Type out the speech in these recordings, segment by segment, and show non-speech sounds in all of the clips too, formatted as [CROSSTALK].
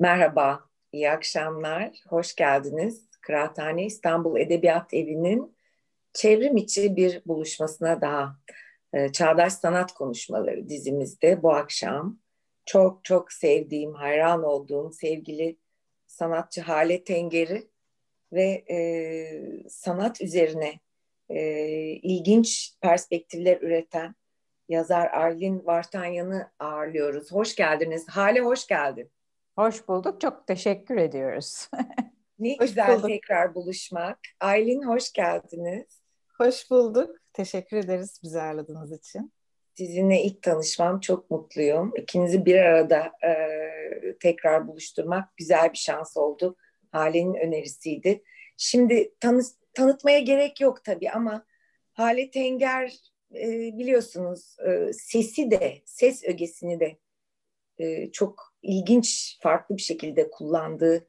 Merhaba, iyi akşamlar, hoş geldiniz. Kıraathane İstanbul Edebiyat Evi'nin çevrim içi bir buluşmasına daha e, Çağdaş Sanat Konuşmaları dizimizde bu akşam çok çok sevdiğim, hayran olduğum sevgili sanatçı Hale Tenger'i ve e, sanat üzerine e, ilginç perspektifler üreten yazar Arlin Vartanyan'ı ağırlıyoruz. Hoş geldiniz. Hale hoş geldin. Hoş bulduk. Çok teşekkür ediyoruz. [LAUGHS] Ne hoş güzel bulduk. tekrar buluşmak. Aylin hoş geldiniz. Hoş bulduk. Teşekkür ederiz bizi ağırladığınız için. Sizinle ilk tanışmam çok mutluyum. İkinizi bir arada e, tekrar buluşturmak güzel bir şans oldu. Hale'nin önerisiydi. Şimdi tanı, tanıtmaya gerek yok tabii ama Hale Tenger e, biliyorsunuz e, sesi de, ses ögesini de e, çok ilginç, farklı bir şekilde kullandığı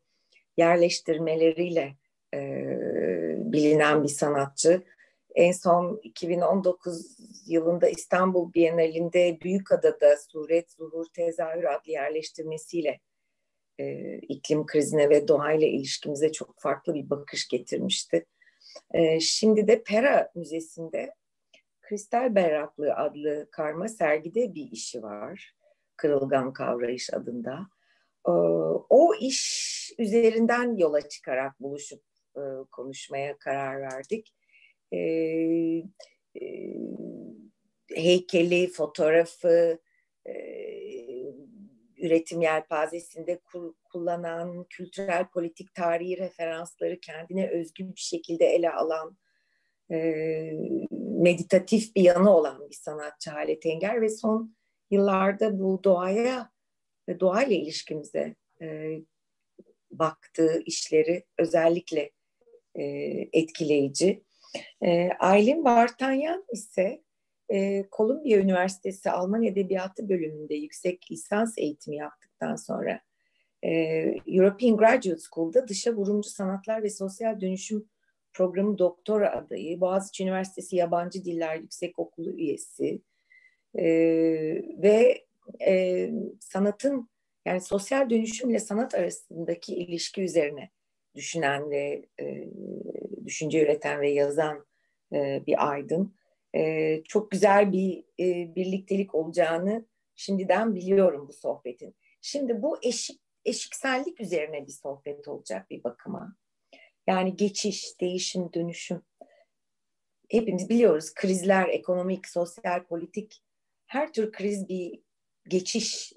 yerleştirmeleriyle e, bilinen bir sanatçı. En son 2019 yılında İstanbul Bienalinde Büyükada'da Suret Zuhur Tezahür adlı yerleştirmesiyle e, iklim krizine ve doğayla ilişkimize çok farklı bir bakış getirmişti. E, şimdi de Pera Müzesi'nde Kristal Berraklığı adlı karma sergide bir işi var kırılgan kavrayış adında. Ee, o iş üzerinden yola çıkarak buluşup e, konuşmaya karar verdik. Ee, e, heykeli, fotoğrafı, e, üretim yelpazesinde kullanan kültürel politik tarihi referansları kendine özgü bir şekilde ele alan meditatif bir yanı olan bir sanatçı Halet Enger ve son yıllarda bu doğaya ve doğayla ilişkimize e, baktığı işleri özellikle e, etkileyici. E, Aylin Vartanyan ise e, Kolombiya Üniversitesi Alman Edebiyatı bölümünde yüksek lisans eğitimi yaptıktan sonra e, European Graduate School'da Dışa Vurumcu Sanatlar ve Sosyal Dönüşüm Programı doktora adayı, Boğaziçi Üniversitesi Yabancı Diller yüksek okulu üyesi, e, ve e, sanatın yani sosyal dönüşümle sanat arasındaki ilişki üzerine düşünen ve e, düşünce üreten ve yazan e, bir aydın. E, çok güzel bir e, birliktelik olacağını şimdiden biliyorum bu sohbetin. Şimdi bu eşik eşiksellik üzerine bir sohbet olacak bir bakıma. Yani geçiş, değişim, dönüşüm. Hepimiz biliyoruz krizler, ekonomik, sosyal, politik her tür kriz bir geçiş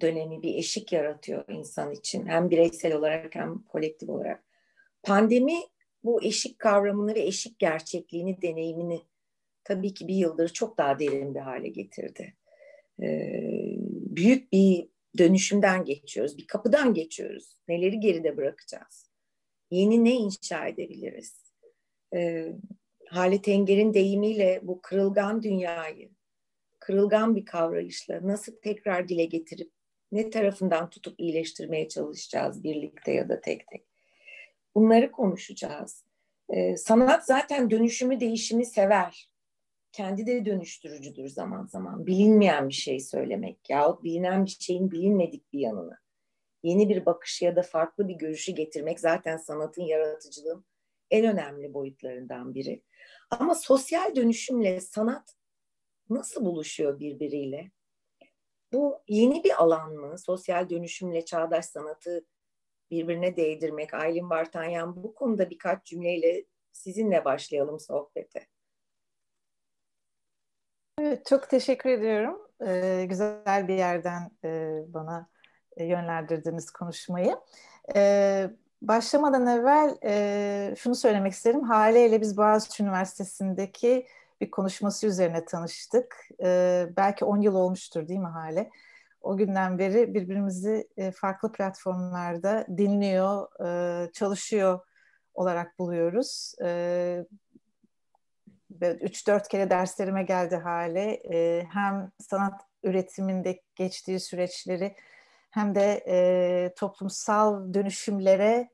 dönemi, bir eşik yaratıyor insan için. Hem bireysel olarak hem kolektif olarak. Pandemi bu eşik kavramını ve eşik gerçekliğini, deneyimini tabii ki bir yıldır çok daha derin bir hale getirdi. Ee, büyük bir dönüşümden geçiyoruz, bir kapıdan geçiyoruz. Neleri geride bırakacağız? Yeni ne inşa edebiliriz? Ee, Halit Enger'in deyimiyle bu kırılgan dünyayı, kırılgan bir kavrayışla nasıl tekrar dile getirip ne tarafından tutup iyileştirmeye çalışacağız birlikte ya da tek tek. Bunları konuşacağız. Ee, sanat zaten dönüşümü değişimi sever. Kendi de dönüştürücüdür zaman zaman. Bilinmeyen bir şey söylemek yahut bilinen bir şeyin bilinmedik bir yanını. Yeni bir bakışı ya da farklı bir görüşü getirmek zaten sanatın yaratıcılığın en önemli boyutlarından biri. Ama sosyal dönüşümle sanat nasıl buluşuyor birbiriyle? Bu yeni bir alan mı? Sosyal dönüşümle çağdaş sanatı birbirine değdirmek. Aylin Bartanyan bu konuda birkaç cümleyle sizinle başlayalım sohbete. Evet, çok teşekkür ediyorum. Ee, güzel bir yerden e, bana e, yönlendirdiğiniz konuşmayı. Ee, başlamadan evvel e, şunu söylemek isterim. Haleyle biz Boğaziçi Üniversitesi'ndeki bir konuşması üzerine tanıştık. E, belki 10 yıl olmuştur değil mi hale? O günden beri birbirimizi e, farklı platformlarda dinliyor, e, çalışıyor olarak buluyoruz. E, ee, 3-4 kere derslerime geldi hale. Ee, hem sanat üretiminde geçtiği süreçleri hem de e, toplumsal dönüşümlere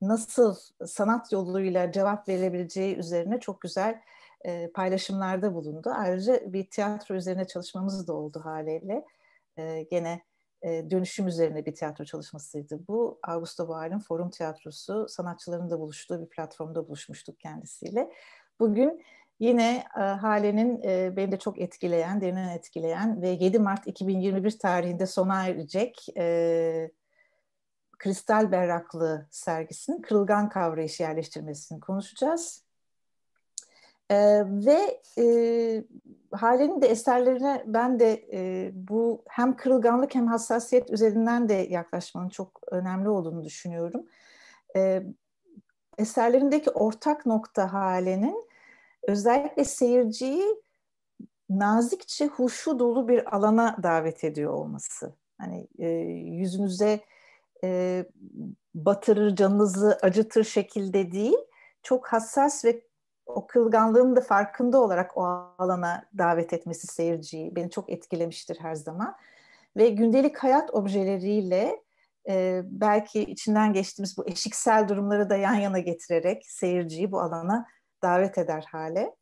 nasıl sanat yoluyla cevap verebileceği üzerine çok güzel e, paylaşımlarda bulundu. Ayrıca bir tiyatro üzerine çalışmamız da oldu haliyle. E, gene e, dönüşüm üzerine bir tiyatro çalışmasıydı. Bu Augusto Boal'ın Forum Tiyatrosu sanatçıların da buluştuğu bir platformda buluşmuştuk kendisiyle. Bugün yine e, Hale'nin e, beni de çok etkileyen, derinden etkileyen ve 7 Mart 2021 tarihinde sona erecek e, Kristal Berraklığı sergisinin kırılgan kavrayışı yerleştirmesini konuşacağız. E, ve e, Hale'nin de eserlerine ben de e, bu hem kırılganlık hem hassasiyet üzerinden de yaklaşmanın çok önemli olduğunu düşünüyorum. E, eserlerindeki ortak nokta Hale'nin özellikle seyirciyi nazikçe huşu dolu bir alana davet ediyor olması. Hani e, yüzünüze e, batırır, canınızı acıtır şekilde değil, çok hassas ve o kırılganlığın da farkında olarak o alana davet etmesi seyirciyi beni çok etkilemiştir her zaman. Ve gündelik hayat objeleriyle e, belki içinden geçtiğimiz bu eşiksel durumları da yan yana getirerek seyirciyi bu alana davet eder hale.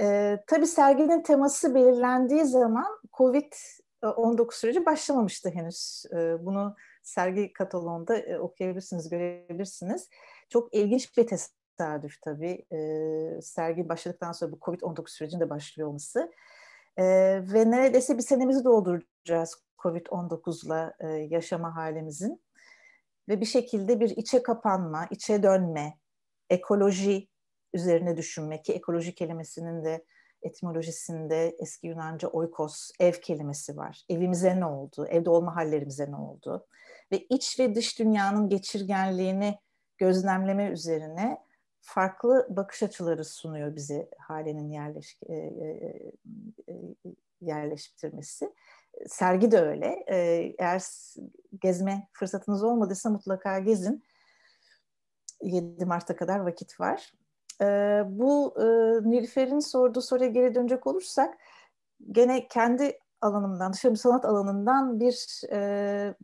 E, tabii serginin teması belirlendiği zaman COVID-19 e, süreci başlamamıştı henüz. E, bunu sergi kataloğunda e, okuyabilirsiniz, görebilirsiniz. Çok ilginç bir tespit tesadüf tabii. E, sergi başladıktan sonra bu COVID-19 sürecinde başlıyor olması. E, ve neredeyse bir senemizi dolduracağız COVID-19'la e, yaşama halimizin. Ve bir şekilde bir içe kapanma, içe dönme, ekoloji üzerine düşünmek ki ekoloji kelimesinin de etimolojisinde eski Yunanca oikos, ev kelimesi var. Evimize ne oldu? Evde olma hallerimize ne oldu? Ve iç ve dış dünyanın geçirgenliğini gözlemleme üzerine farklı bakış açıları sunuyor bize halenin yerleş, e, e, e, yerleştirmesi. Sergi de öyle. eğer gezme fırsatınız olmadıysa mutlaka gezin. 7 Mart'a kadar vakit var. bu e, Nilüfer'in sorduğu soruya geri dönecek olursak gene kendi alanımdan, dışarı sanat alanından bir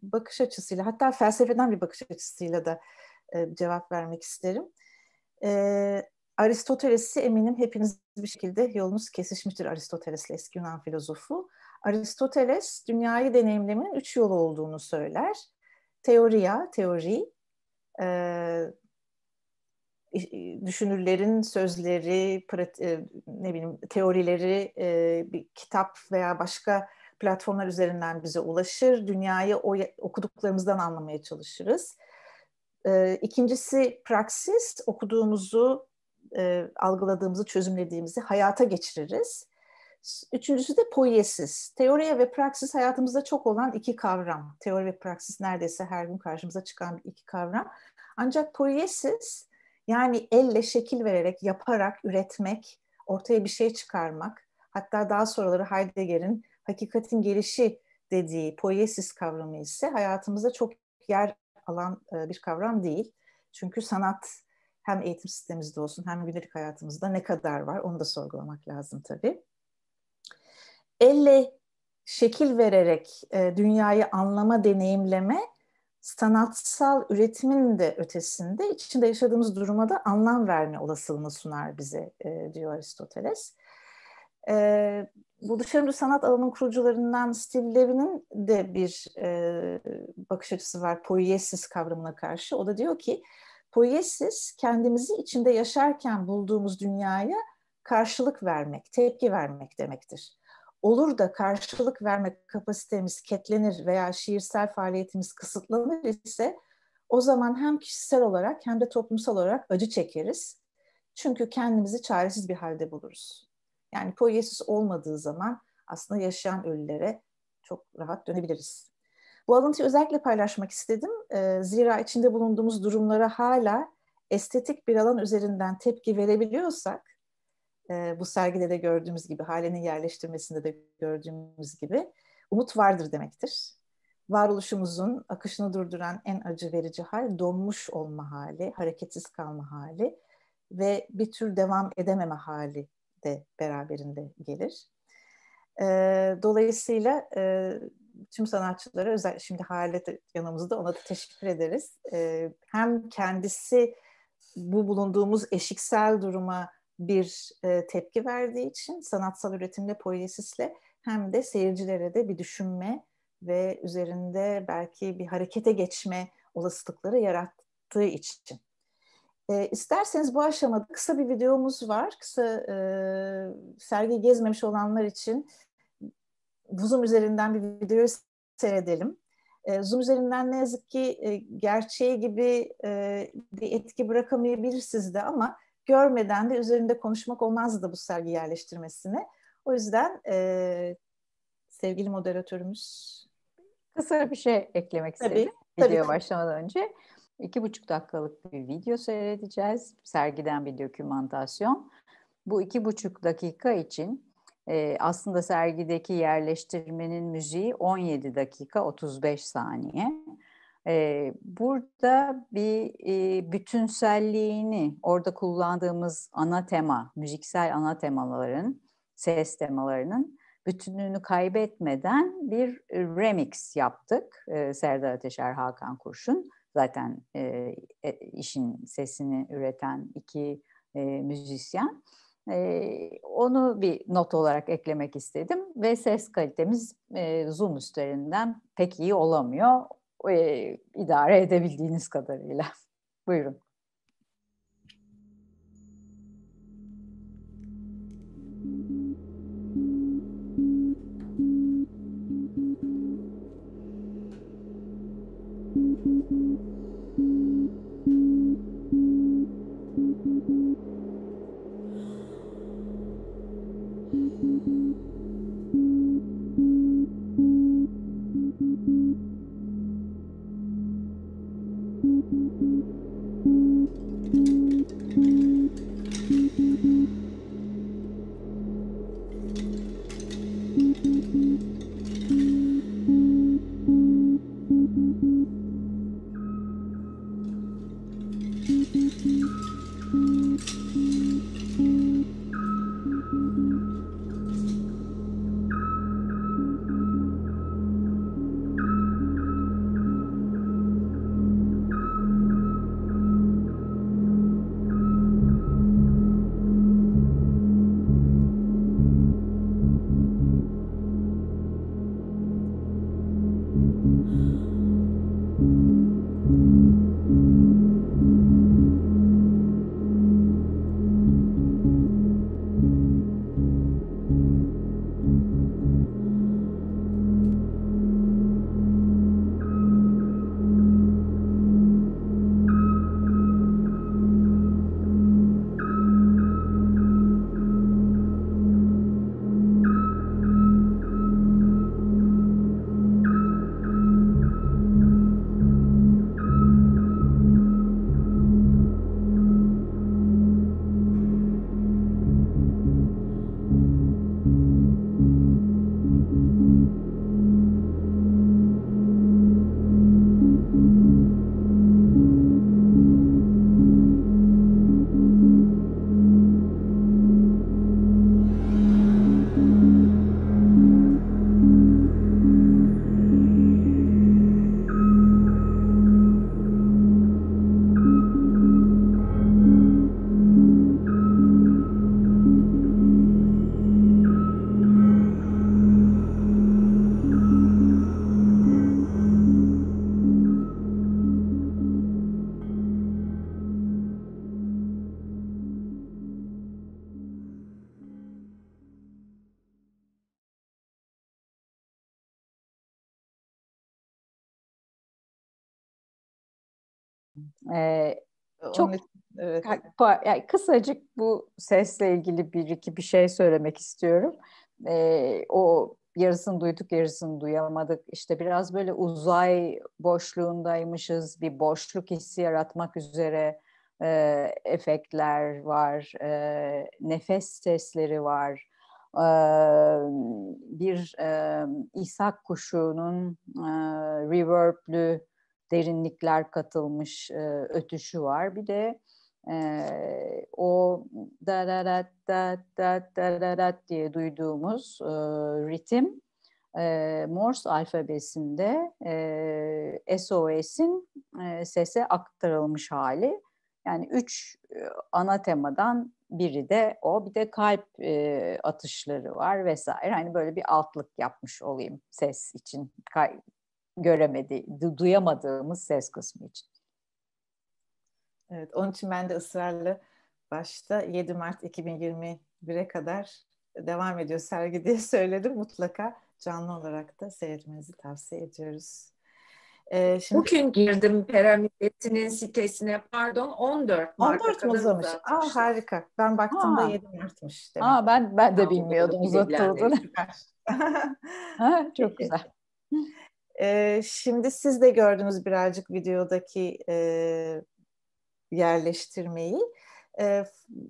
bakış açısıyla hatta felsefeden bir bakış açısıyla da cevap vermek isterim. E, Aristoteles'i eminim hepiniz bir şekilde yolunuz kesişmiştir Aristoteles'le eski Yunan filozofu. Aristoteles dünyayı deneyimlemenin üç yolu olduğunu söyler. Teoriya, teori, e, düşünürlerin sözleri, prati, ne bileyim teorileri e, bir kitap veya başka platformlar üzerinden bize ulaşır. Dünyayı o okuduklarımızdan anlamaya çalışırız. Ee, ikincisi praksis, okuduğumuzu, e, algıladığımızı, çözümlediğimizi hayata geçiririz. Üçüncüsü de poiesis. Teoriye ve praksis hayatımızda çok olan iki kavram. Teori ve praksis neredeyse her gün karşımıza çıkan iki kavram. Ancak poiesis yani elle şekil vererek, yaparak, üretmek, ortaya bir şey çıkarmak. Hatta daha sonraları Heidegger'in hakikatin gelişi dediği poiesis kavramı ise hayatımızda çok yer alan e, bir kavram değil. Çünkü sanat hem eğitim sistemimizde olsun hem gündelik hayatımızda ne kadar var onu da sorgulamak lazım tabii. Elle şekil vererek e, dünyayı anlama, deneyimleme sanatsal üretimin de ötesinde içinde yaşadığımız duruma da anlam verme olasılığını sunar bize e, diyor Aristoteles. E, bu dışarıda sanat alanının kurucularından Steve Levin'in de bir e, bakış açısı var poiesis kavramına karşı. O da diyor ki poiesis kendimizi içinde yaşarken bulduğumuz dünyaya karşılık vermek, tepki vermek demektir. Olur da karşılık verme kapasitemiz ketlenir veya şiirsel faaliyetimiz kısıtlanır ise o zaman hem kişisel olarak hem de toplumsal olarak acı çekeriz. Çünkü kendimizi çaresiz bir halde buluruz. Yani poiesis olmadığı zaman aslında yaşayan ölülere çok rahat dönebiliriz. Bu alıntıyı özellikle paylaşmak istedim. Ee, zira içinde bulunduğumuz durumlara hala estetik bir alan üzerinden tepki verebiliyorsak, e, bu sergide de gördüğümüz gibi, halenin yerleştirmesinde de gördüğümüz gibi umut vardır demektir. Varoluşumuzun akışını durduran en acı verici hal donmuş olma hali, hareketsiz kalma hali ve bir tür devam edememe hali de beraberinde gelir. E, dolayısıyla e, tüm sanatçılara özel şimdi Hale yanımızda ona da teşekkür ederiz. E, hem kendisi bu bulunduğumuz eşiksel duruma bir e, tepki verdiği için sanatsal üretimle, poezisle hem de seyircilere de bir düşünme ve üzerinde belki bir harekete geçme olasılıkları yarattığı için e, isterseniz bu aşamada kısa bir videomuz var. Kısa e, sergi gezmemiş olanlar için Zoom üzerinden bir video seyredelim. E, Zoom üzerinden ne yazık ki e, gerçeği gibi e, bir etki bırakamayabilir sizde ama görmeden de üzerinde konuşmak olmazdı bu sergi yerleştirmesini. O yüzden e, sevgili moderatörümüz... Kısa bir şey eklemek tabii, istedim tabii, video tabii. başlamadan önce. İki buçuk dakikalık bir video seyredeceğiz. Sergiden bir dokümantasyon. Bu iki buçuk dakika için e, aslında sergideki yerleştirmenin müziği 17 dakika 35 saniye. E, burada bir e, bütünselliğini, orada kullandığımız ana tema, müziksel ana temaların, ses temalarının bütünlüğünü kaybetmeden bir e, remix yaptık. E, Serdar Ateşer, Hakan Kurşun zaten e, e, işin sesini üreten iki e, müzisyen. E, onu bir not olarak eklemek istedim ve ses kalitemiz e, Zoom üzerinden pek iyi olamıyor. E, idare edebildiğiniz kadarıyla. [LAUGHS] Buyurun. E, çok için, evet. kısacık bu sesle ilgili bir iki bir şey söylemek istiyorum. E, o yarısını duyduk yarısını duyamadık. İşte biraz böyle uzay boşluğundaymışız. Bir boşluk hissi yaratmak üzere e, efektler var. E, nefes sesleri var. E, bir e, İshak kuşunun e, reverb'lü derinlikler katılmış e, ötüşü var. Bir de e, o da da da da da da da diye duyduğumuz e, ritim e, Morse alfabesinde e, SOS'in e, sese aktarılmış hali. Yani üç e, ana temadan biri de o bir de kalp e, atışları var vesaire. Hani böyle bir altlık yapmış olayım ses için. Kay, göremedi, du duyamadığımız ses kısmı için. Evet, onun için ben de ısrarla başta 7 Mart 2021'e kadar devam ediyor sergi diye [LAUGHS] söyledim. Mutlaka canlı olarak da seyretmenizi tavsiye ediyoruz. Ee, şimdi... Bugün girdim Peramidesi'nin sitesine pardon 14 Mart'ta 14 mu uzamış? Aa, harika. Ben baktığımda Aa. 7 Mart'mış. Demek. Aa, ben, ben de bilmiyordum uzatıldığını. [LAUGHS] ha, çok güzel. E, şimdi siz de gördünüz birazcık videodaki e, yerleştirmeyi. E,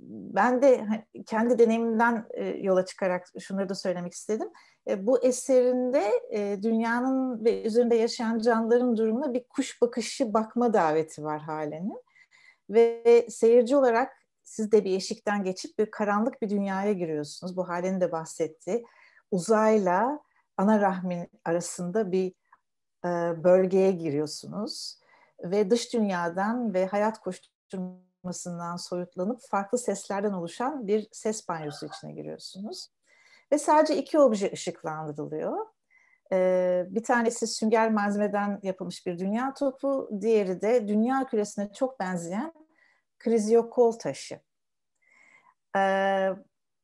ben de kendi deneyimimden e, yola çıkarak şunları da söylemek istedim. E, bu eserinde e, dünyanın ve üzerinde yaşayan canlıların durumuna bir kuş bakışı bakma daveti var halenin. Ve seyirci olarak siz de bir eşikten geçip bir karanlık bir dünyaya giriyorsunuz. Bu halenin de bahsetti. Uzayla ana rahmin arasında bir e, bölgeye giriyorsunuz ve dış dünyadan ve hayat koşturmasından soyutlanıp farklı seslerden oluşan bir ses banyosu içine giriyorsunuz. Ve sadece iki obje ışıklandırılıyor. E, bir tanesi sünger malzemeden yapılmış bir dünya topu, diğeri de dünya küresine çok benzeyen krizyokol taşı. E,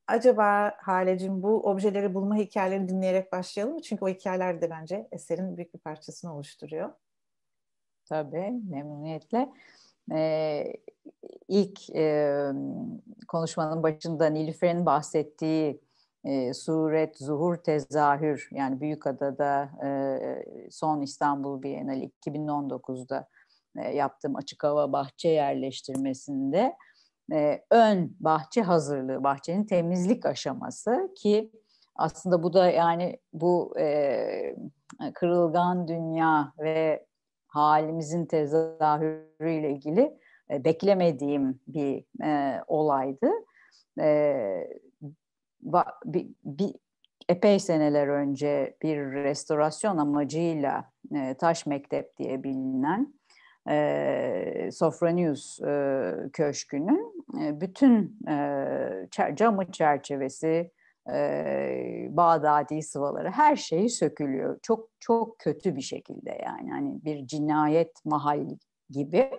acaba Halecim bu objeleri bulma hikayelerini dinleyerek başlayalım mı? Çünkü o hikayeler de bence eserin büyük bir parçasını oluşturuyor. Tabii, memnuniyetle. Ee, ilk e, konuşmanın başında Nilüfer'in bahsettiği e, suret, zuhur, tezahür yani Büyükada'da e, son İstanbul Bienali 2019'da e, yaptığım açık hava bahçe yerleştirmesinde ee, ön bahçe hazırlığı, bahçenin temizlik aşaması ki aslında bu da yani bu e, kırılgan dünya ve halimizin tezahürüyle ilgili e, beklemediğim bir e, olaydı. E, ba, bir, bir, epey seneler önce bir restorasyon amacıyla e, Taş Mektep diye bilinen e, Sofronius e, Köşkü'nün bütün e, camı çerçevesi, e, Bağdadi sıvaları her şeyi sökülüyor. Çok çok kötü bir şekilde yani hani bir cinayet mahal gibi.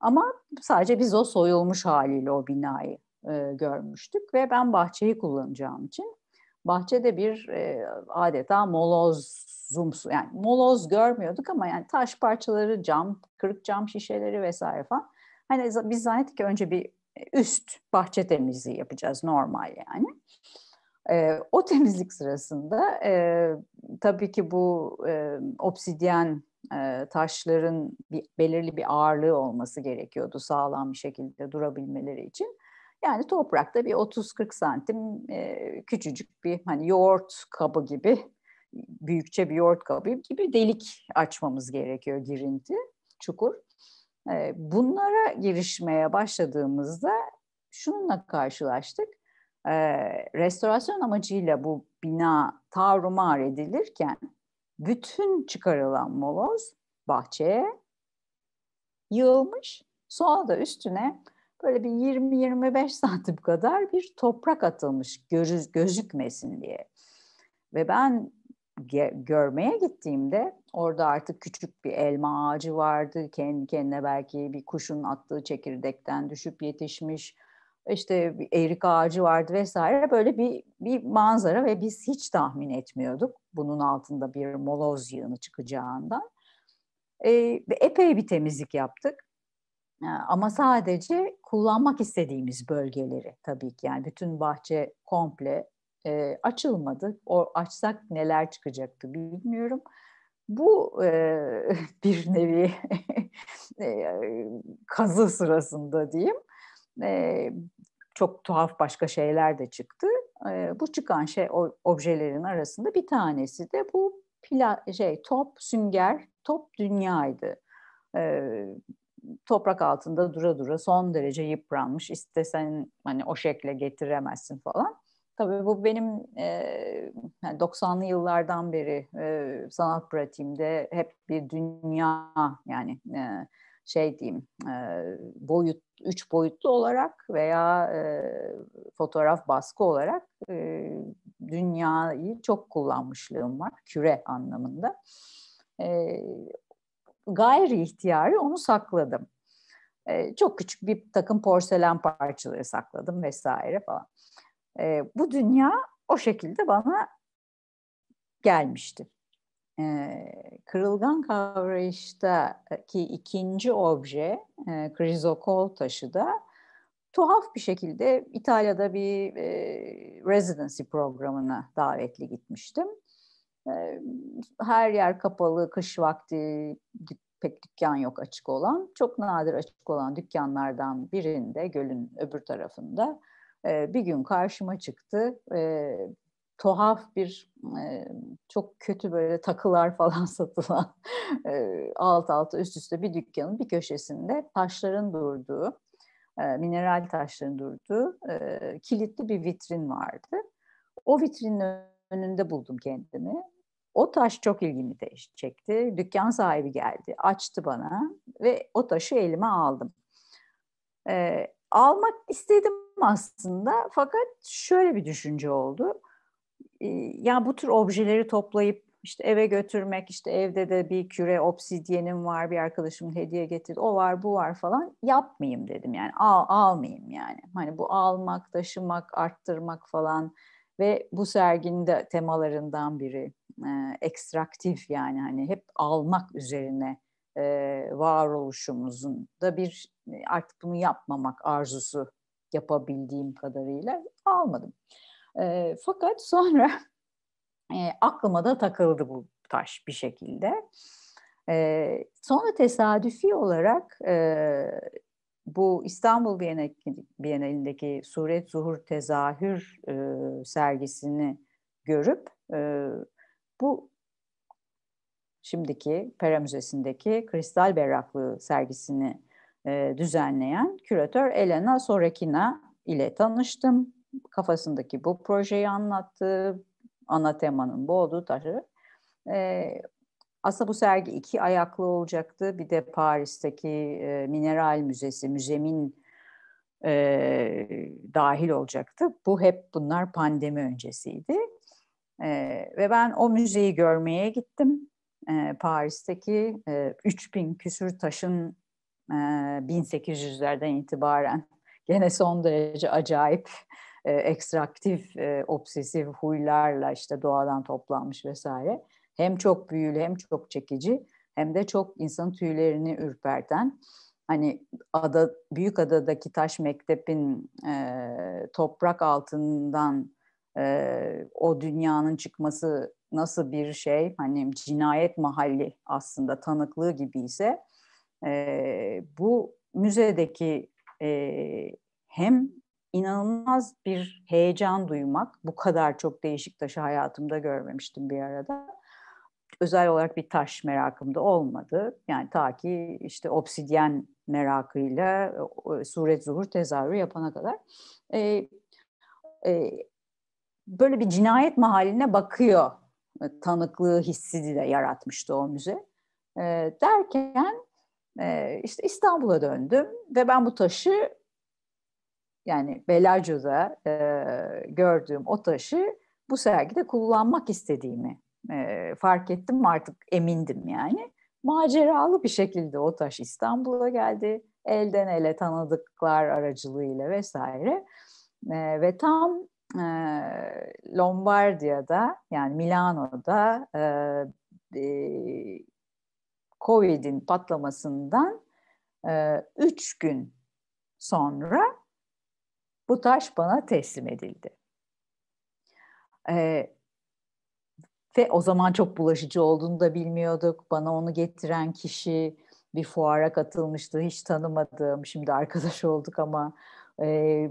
Ama sadece biz o soyulmuş haliyle o binayı e, görmüştük ve ben bahçeyi kullanacağım için bahçede bir e, adeta moloz zumsu yani moloz görmüyorduk ama yani taş parçaları, cam, kırık cam şişeleri vesaire falan. Hani biz zannettik ki önce bir e, üst bahçe temizliği yapacağız normal yani. E, o temizlik sırasında e, tabii ki bu e, obsidyen e, taşların bir, belirli bir ağırlığı olması gerekiyordu sağlam bir şekilde durabilmeleri için. Yani toprakta bir 30-40 santim e, küçücük bir hani yoğurt kabı gibi büyükçe bir yoğurt kabı gibi delik açmamız gerekiyor girinti, çukur. Ee, bunlara girişmeye başladığımızda şununla karşılaştık. Ee, restorasyon amacıyla bu bina tarumar edilirken bütün çıkarılan moloz bahçeye yığılmış. Sonra da üstüne böyle bir 20-25 santim kadar bir toprak atılmış göz, gözükmesin diye. Ve ben görmeye gittiğimde orada artık küçük bir elma ağacı vardı. Kendi kendine belki bir kuşun attığı çekirdekten düşüp yetişmiş işte bir erik ağacı vardı vesaire böyle bir, bir manzara ve biz hiç tahmin etmiyorduk bunun altında bir moloz yığını çıkacağından. E, epey bir temizlik yaptık ee, ama sadece kullanmak istediğimiz bölgeleri tabii ki yani bütün bahçe komple e, açılmadı. O açsak neler çıkacaktı bilmiyorum. Bu e, [LAUGHS] bir nevi [LAUGHS] kazı sırasında diyeyim. E, çok tuhaf başka şeyler de çıktı. E, bu çıkan şey o, objelerin arasında bir tanesi de bu pla, şey top sünger top dünyaydı. E, toprak altında dura dura son derece yıpranmış. İstesen hani o şekle getiremezsin falan. Tabii bu benim e, 90'lı yıllardan beri e, sanat pratiğimde hep bir dünya yani e, şey diyeyim e, boyut üç boyutlu olarak veya e, fotoğraf baskı olarak e, dünyayı çok kullanmışlığım var küre anlamında. E, gayri ihtiyarı onu sakladım. E, çok küçük bir takım porselen parçaları sakladım vesaire falan. E, bu dünya o şekilde bana gelmişti. E, kırılgan kavrayıştaki ikinci obje e, krizokol taşı da tuhaf bir şekilde İtalya'da bir e, residency programına davetli gitmiştim. E, her yer kapalı, kış vakti pek dükkan yok açık olan. Çok nadir açık olan dükkanlardan birinde gölün öbür tarafında e, bir gün karşıma çıktı. E, tuhaf bir e, çok kötü böyle takılar falan [LAUGHS] satılan e, alt alta üst üste bir dükkanın bir köşesinde taşların durduğu e, mineral taşların durduğu e, kilitli bir vitrin vardı. O vitrinin önünde buldum kendimi. O taş çok ilgimi çekti. Dükkan sahibi geldi, açtı bana ve o taşı elime aldım. E, almak istedim aslında fakat şöyle bir düşünce oldu. Ee, ya bu tür objeleri toplayıp işte eve götürmek, işte evde de bir küre obsidyenim var, bir arkadaşım hediye getirdi, o var, bu var falan yapmayayım dedim yani al, almayayım yani. Hani bu almak, taşımak, arttırmak falan ve bu serginin de temalarından biri e, ekstraktif yani hani hep almak üzerine e, varoluşumuzun da bir e, artık bunu yapmamak arzusu yapabildiğim kadarıyla almadım. E, fakat sonra [LAUGHS] e, aklıma da takıldı bu taş bir şekilde. E, sonra tesadüfi olarak e, bu İstanbul Bienalindeki Suret Zuhur Tezahür e, sergisini görüp e, bu şimdiki Pera Müzesi'ndeki Kristal Berraklığı sergisini e, düzenleyen küratör Elena Sorekina ile tanıştım. Kafasındaki bu projeyi anlattı. Ana temanın bu olduğu taşı. E, aslında bu sergi iki ayaklı olacaktı. Bir de Paris'teki e, Mineral Müzesi, müzemin e, dahil olacaktı. Bu hep bunlar pandemi öncesiydi. E, ve ben o müzeyi görmeye gittim. E, Paris'teki e, 3000 küsür taşın e, 1800'lerden itibaren [LAUGHS] gene son derece acayip e, ekstraktif, e, obsesif huylarla işte doğadan toplanmış vesaire. Hem çok büyülü hem çok çekici hem de çok insan tüylerini ürperten. Hani ada, büyük adadaki taş mektebin e, toprak altından e, o dünyanın çıkması nasıl bir şey? Hani cinayet mahalli aslında tanıklığı gibi ise e, bu müzedeki e, hem inanılmaz bir heyecan duymak, bu kadar çok değişik taşı hayatımda görmemiştim bir arada. Özel olarak bir taş merakım da olmadı. Yani ta ki işte obsidyen merakıyla e, e, suret zuhur tezahürü yapana kadar. E, e, böyle bir cinayet mahalline bakıyor e, tanıklığı hissi de yaratmıştı o müze. E, derken e, işte İstanbul'a döndüm ve ben bu taşı yani Bellagio'da e, gördüğüm o taşı bu sergide kullanmak istediğimi e, fark ettim artık emindim yani. Maceralı bir şekilde o taş İstanbul'a geldi. Elden ele tanıdıklar aracılığıyla vesaire. E, ve tam e, Lombardiya'da yani Milano'da e, COVID'in patlamasından e, üç gün sonra bu taş bana teslim edildi. E, ve o zaman çok bulaşıcı olduğunu da bilmiyorduk. Bana onu getiren kişi bir fuara katılmıştı. Hiç tanımadığım, şimdi arkadaş olduk ama e,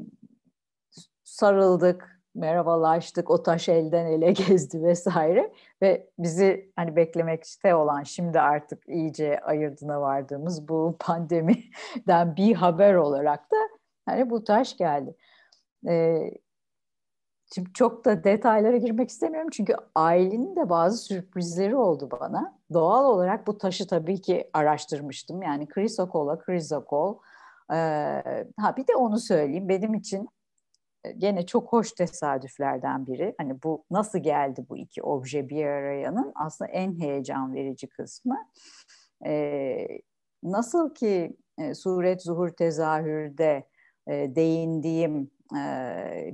sarıldık, merhabalaştık, o taş elden ele [LAUGHS] gezdi vesaire ve bizi hani beklemekte olan şimdi artık iyice ayırdına vardığımız bu [LAUGHS] pandemiden bir haber olarak da hani bu taş geldi. Ee, şimdi çok da detaylara girmek istemiyorum çünkü ailenin de bazı sürprizleri oldu bana. Doğal olarak bu taşı tabii ki araştırmıştım. Yani Krisokol'a Krisokol. Ee, ha bir de onu söyleyeyim. Benim için gene çok hoş tesadüflerden biri. Hani bu nasıl geldi bu iki obje bir arayanın aslında en heyecan verici kısmı. E, nasıl ki e, suret zuhur tezahürde e, değindiğim e,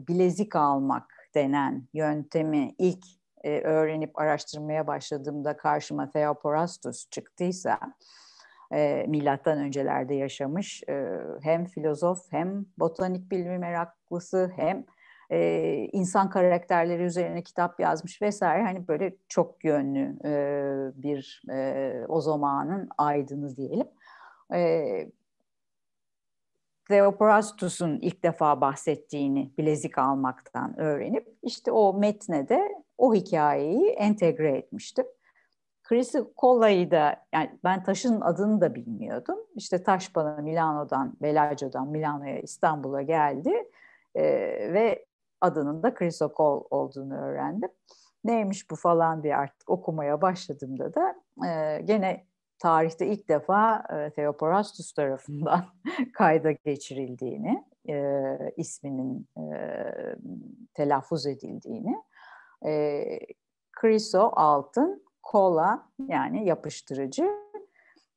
bilezik almak denen yöntemi ilk e, öğrenip araştırmaya başladığımda karşıma Theophrastus çıktıysa e, milattan öncelerde yaşamış e, hem filozof hem botanik bilimi meraklısı hem e, insan karakterleri üzerine kitap yazmış vesaire hani böyle çok yönlü e, bir e, o zamanın aydını diyelim. E, Theoporastus'un ilk defa bahsettiğini bilezik almaktan öğrenip işte o metne de o hikayeyi entegre etmiştim. Chrissy Colla'yı da yani ben taşın adını da bilmiyordum. İşte taş bana Milano'dan, Bellagio'dan Milano'ya, İstanbul'a geldi. E, ve adının da Chrissy Colla olduğunu öğrendim. Neymiş bu falan diye artık okumaya başladığımda da e, gene tarihte ilk defa e, Theoporastus tarafından [LAUGHS] kayda geçirildiğini, e, isminin e, telaffuz edildiğini, e, Kriso Altın kola yani yapıştırıcı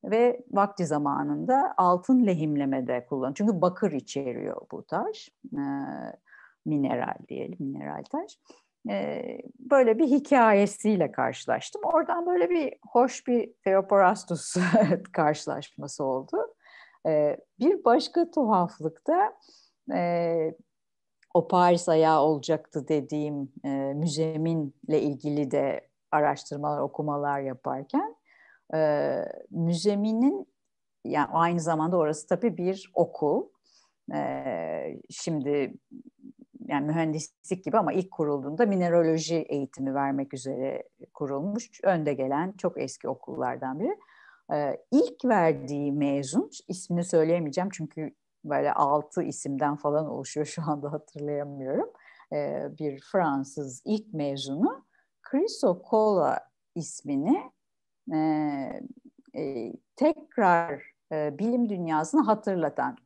ve vakti zamanında altın lehimlemede kullan. Çünkü bakır içeriyor bu taş. E, mineral diyelim, mineral taş. E, böyle bir hikayesiyle karşılaştım. Oradan böyle bir hoş bir Theoporastus [LAUGHS] karşılaşması oldu. E, bir başka tuhaflıkta e, o Paris ayağı olacaktı dediğim e, müzeminle ilgili de araştırmalar, okumalar yaparken e, müzeminin yani aynı zamanda orası tabii bir okul. E, şimdi yani mühendislik gibi ama ilk kurulduğunda mineraloji eğitimi vermek üzere kurulmuş önde gelen çok eski okullardan biri. Ee, ilk verdiği mezun ismini söyleyemeyeceğim çünkü böyle altı isimden falan oluşuyor şu anda hatırlayamıyorum. Ee, bir Fransız ilk mezunu Chrysocola ismini e, e, tekrar e, bilim dünyasını hatırlatan,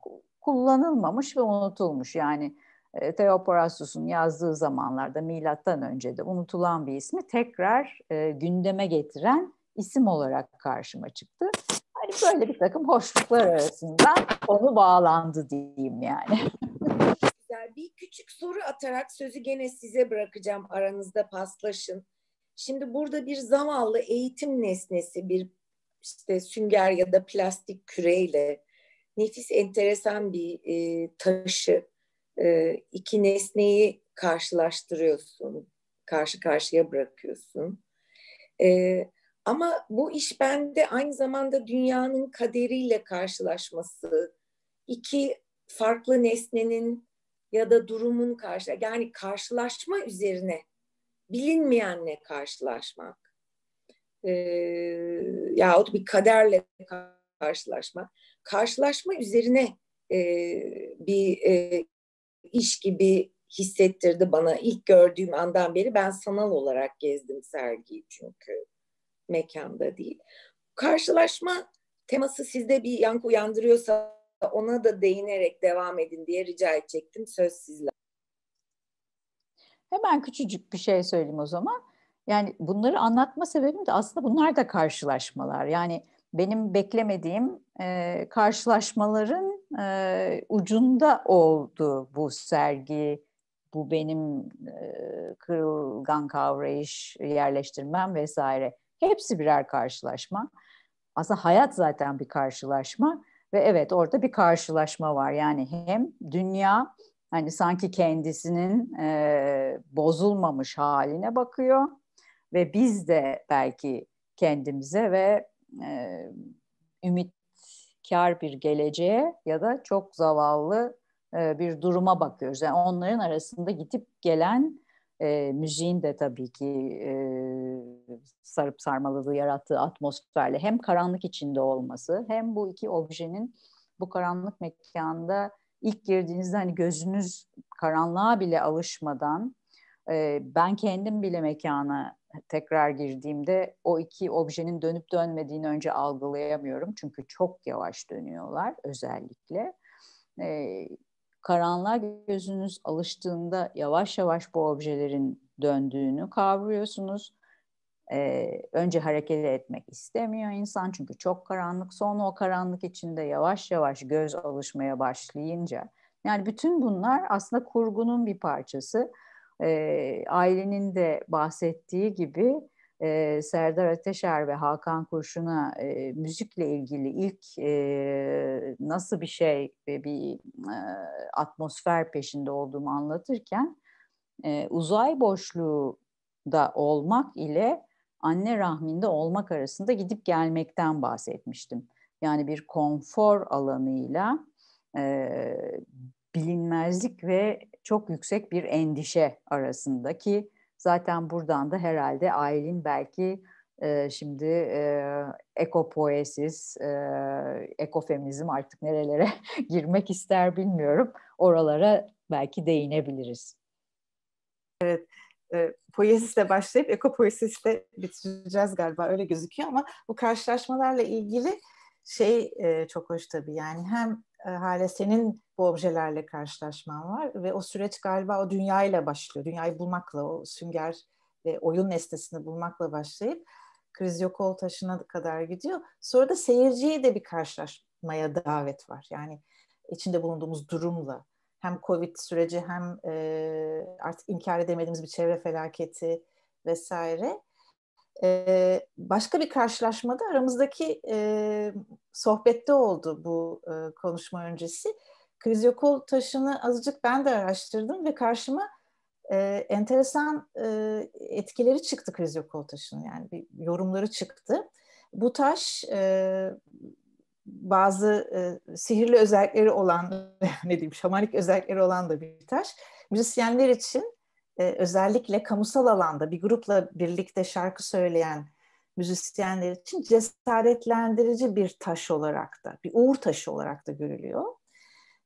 kullanılmamış ve unutulmuş. Yani e, Theoporastus'un yazdığı zamanlarda milattan önce de unutulan bir ismi tekrar e, gündeme getiren isim olarak karşıma çıktı. Hani böyle bir takım hoşluklar arasında onu bağlandı diyeyim yani. Güzel Bir küçük soru atarak sözü gene size bırakacağım aranızda paslaşın. Şimdi burada bir zavallı eğitim nesnesi bir işte sünger ya da plastik küreyle nefis enteresan bir e, taşı e, iki nesneyi karşılaştırıyorsun, karşı karşıya bırakıyorsun. E, ama bu iş bende aynı zamanda dünyanın kaderiyle karşılaşması, iki farklı nesnenin ya da durumun karşı yani karşılaşma üzerine bilinmeyenle karşılaşmak e, yahut bir kaderle karşılaşmak, karşılaşma üzerine e, bir e, iş gibi hissettirdi bana. ilk gördüğüm andan beri ben sanal olarak gezdim sergiyi çünkü mekanda değil. Karşılaşma teması sizde bir yankı uyandırıyorsa ona da değinerek devam edin diye rica edecektim. Söz sizle. Hemen küçücük bir şey söyleyeyim o zaman. Yani bunları anlatma sebebim de aslında bunlar da karşılaşmalar. Yani benim beklemediğim e, karşılaşmaların e, ucunda oldu bu sergi, bu benim e, kırılgan kavrayış, yerleştirmem vesaire. Hepsi birer karşılaşma. Aslında hayat zaten bir karşılaşma ve evet orada bir karşılaşma var. Yani hem dünya Hani sanki kendisinin e, bozulmamış haline bakıyor ve biz de belki kendimize ve e, ümitkar bir geleceğe ya da çok zavallı e, bir duruma bakıyoruz. Yani onların arasında gidip gelen e, müziğin de tabii ki e, sarıp sarmaladığı, yarattığı atmosferle hem karanlık içinde olması hem bu iki objenin bu karanlık mekanda ilk girdiğinizde hani gözünüz karanlığa bile alışmadan e, ben kendim bile mekana tekrar girdiğimde o iki objenin dönüp dönmediğini önce algılayamıyorum. Çünkü çok yavaş dönüyorlar özellikle. E, karanlığa gözünüz alıştığında yavaş yavaş bu objelerin döndüğünü kavruyorsunuz e, önce hareket etmek istemiyor insan çünkü çok karanlık. Sonra o karanlık içinde yavaş yavaş göz alışmaya başlayınca yani bütün bunlar aslında kurgunun bir parçası. E, ailenin de bahsettiği gibi e, Serdar Ateşer ve Hakan Kurşun'a e, müzikle ilgili ilk e, nasıl bir şey ve bir e, atmosfer peşinde olduğumu anlatırken e, uzay boşluğu da olmak ile anne rahminde olmak arasında gidip gelmekten bahsetmiştim. Yani bir konfor alanıyla e, bilinmezlik ve çok yüksek bir endişe arasındaki zaten buradan da herhalde Aylin belki e, şimdi e, ekopoesis, e, ekofeminizm artık nerelere [LAUGHS] girmek ister bilmiyorum. Oralara belki değinebiliriz. Evet e, poiesisle başlayıp ekopoiesisle bitireceğiz galiba öyle gözüküyor ama bu karşılaşmalarla ilgili şey e, çok hoş tabii yani hem e, hala senin bu objelerle karşılaşman var ve o süreç galiba o dünyayla başlıyor. Dünyayı bulmakla, o sünger ve oyun nesnesini bulmakla başlayıp Kriz Yokol taşına kadar gidiyor. Sonra da seyirciyi de bir karşılaşmaya davet var. Yani içinde bulunduğumuz durumla hem Covid süreci hem e, artık inkar edemediğimiz bir çevre felaketi vesaire. E, başka bir karşılaşmada aramızdaki e, sohbette oldu bu e, konuşma öncesi. Kriz yokol taşını azıcık ben de araştırdım ve karşıma e, enteresan e, etkileri çıktı kriz yokol taşının yani bir yorumları çıktı. Bu taş e, bazı e, sihirli özellikleri olan, [LAUGHS] ne diyeyim şamanik özellikleri olan da bir taş. Müzisyenler için e, özellikle kamusal alanda bir grupla birlikte şarkı söyleyen müzisyenler için cesaretlendirici bir taş olarak da, bir uğur taşı olarak da görülüyor.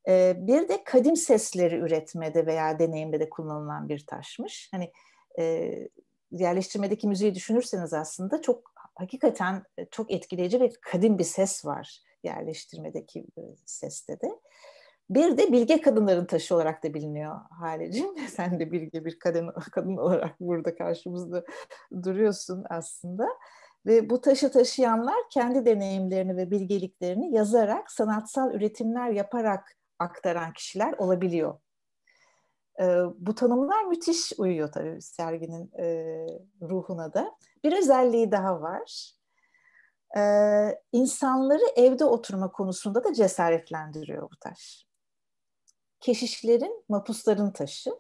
E, bir de kadim sesleri üretmede veya deneyimde kullanılan bir taşmış. Hani e, yerleştirmedeki müziği düşünürseniz aslında çok hakikaten e, çok etkileyici ve kadim bir ses var yerleştirmedeki e, seste de. Bir de bilge kadınların taşı olarak da biliniyor Halecim. [LAUGHS] Sen de bilge bir kadın, kadın olarak burada karşımızda duruyorsun aslında. Ve bu taşı taşıyanlar kendi deneyimlerini ve bilgeliklerini yazarak, sanatsal üretimler yaparak aktaran kişiler olabiliyor. E, bu tanımlar müthiş uyuyor tabii serginin e, ruhuna da. Bir özelliği daha var e, insanları evde oturma konusunda da cesaretlendiriyor bu taş. Keşişlerin mapusların taşı,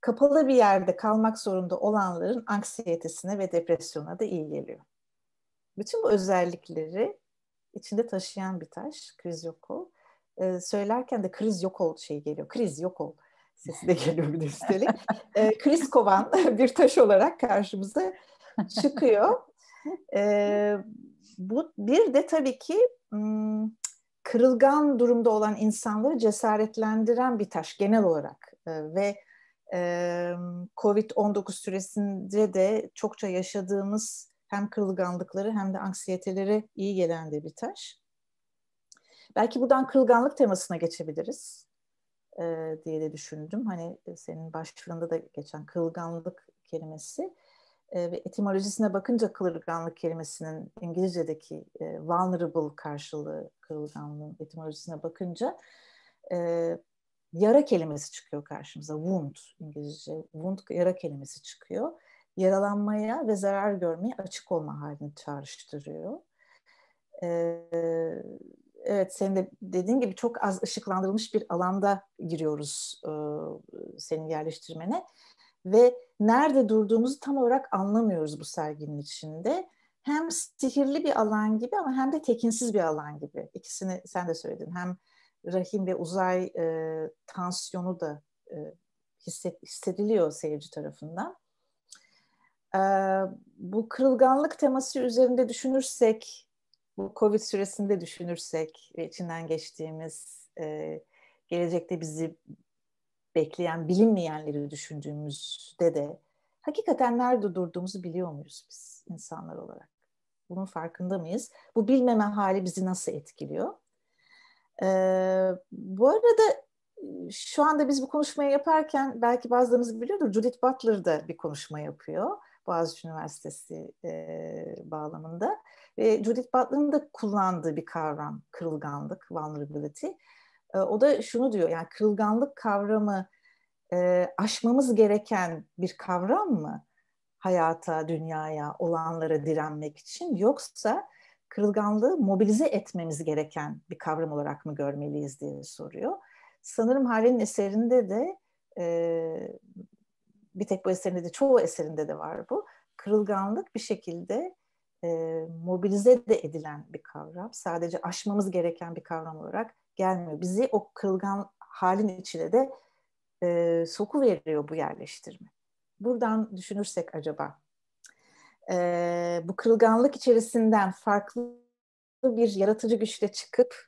kapalı bir yerde kalmak zorunda olanların anksiyetesine ve depresyona da iyi geliyor. Bütün bu özellikleri içinde taşıyan bir taş, kriz yok ol. Ee, söylerken de kriz yok ol şey geliyor, kriz yok ol sesi de geliyor bir de üstelik. [LAUGHS] Ee, kriz kovan [LAUGHS] bir taş olarak karşımıza çıkıyor. E, bu bir de tabii ki kırılgan durumda olan insanları cesaretlendiren bir taş genel olarak e, ve e, Covid-19 süresince de çokça yaşadığımız hem kırılganlıkları hem de anksiyeteleri iyi gelen de bir taş. Belki buradan kırılganlık temasına geçebiliriz e, diye de düşündüm. Hani e, senin başlığında da geçen kırılganlık kelimesi ve etimolojisine bakınca kırılganlık kelimesinin İngilizce'deki e, vulnerable karşılığı kırılganlığın etimolojisine bakınca e, yara kelimesi çıkıyor karşımıza. Wound İngilizce. Wound yara kelimesi çıkıyor. Yaralanmaya ve zarar görmeye açık olma halini çağrıştırıyor. E, evet senin de dediğin gibi çok az ışıklandırılmış bir alanda giriyoruz e, senin yerleştirmene ve nerede durduğumuzu tam olarak anlamıyoruz bu serginin içinde. Hem sihirli bir alan gibi ama hem de tekinsiz bir alan gibi. İkisini sen de söyledin. Hem rahim ve uzay e, tansiyonu da e, hisset, hissediliyor seyirci tarafından. E, bu kırılganlık teması üzerinde düşünürsek, bu Covid süresinde düşünürsek, içinden geçtiğimiz, e, gelecekte bizi bekleyen, bilinmeyenleri düşündüğümüzde de hakikaten nerede durduğumuzu biliyor muyuz biz insanlar olarak? Bunun farkında mıyız? Bu bilmeme hali bizi nasıl etkiliyor? Ee, bu arada ıı, şu anda biz bu konuşmayı yaparken belki bazılarınız biliyordur Judith Butler da bir konuşma yapıyor. Boğaziçi Üniversitesi e, bağlamında ve Judith Butler'ın da kullandığı bir kavram kırılganlık, vulnerability. Ee, o da şunu diyor yani kırılganlık kavramı e, aşmamız gereken bir kavram mı? Hayata, dünyaya, olanlara direnmek için yoksa kırılganlığı mobilize etmemiz gereken bir kavram olarak mı görmeliyiz diye soruyor. Sanırım Halen'in eserinde de e, bir tek bu eserinde de çoğu eserinde de var bu. Kırılganlık bir şekilde e, mobilize de edilen bir kavram. Sadece aşmamız gereken bir kavram olarak gelmiyor. Bizi o kırılgan halin içine de e, soku veriyor bu yerleştirme. Buradan düşünürsek acaba e, bu kırılganlık içerisinden farklı bir yaratıcı güçle çıkıp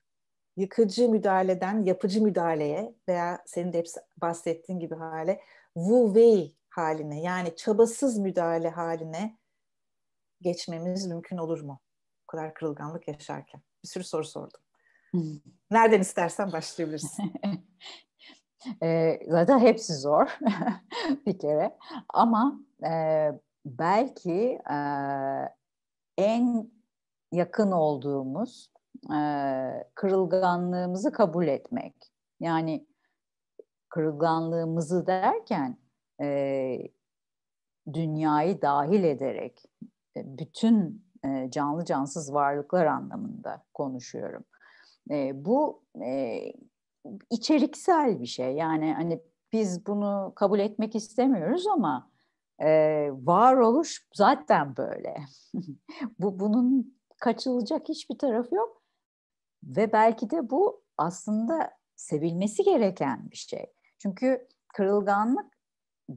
yıkıcı müdahaleden yapıcı müdahaleye veya senin de hepsi bahsettiğin gibi hale wu wei haline yani çabasız müdahale haline geçmemiz mümkün olur mu? o kadar kırılganlık yaşarken. Bir sürü soru sordum. [LAUGHS] Nereden istersen başlayabilirsin. [LAUGHS] e, zaten hepsi zor [LAUGHS] bir kere. Ama e, belki e, en yakın olduğumuz e, kırılganlığımızı kabul etmek. Yani kırılganlığımızı derken e, dünyayı dahil ederek e, bütün e, canlı cansız varlıklar anlamında konuşuyorum. E, bu e, içeriksel bir şey. Yani hani biz bunu kabul etmek istemiyoruz ama e, varoluş zaten böyle. [LAUGHS] bu bunun kaçılacak hiçbir tarafı yok ve belki de bu aslında sevilmesi gereken bir şey. Çünkü kırılganlık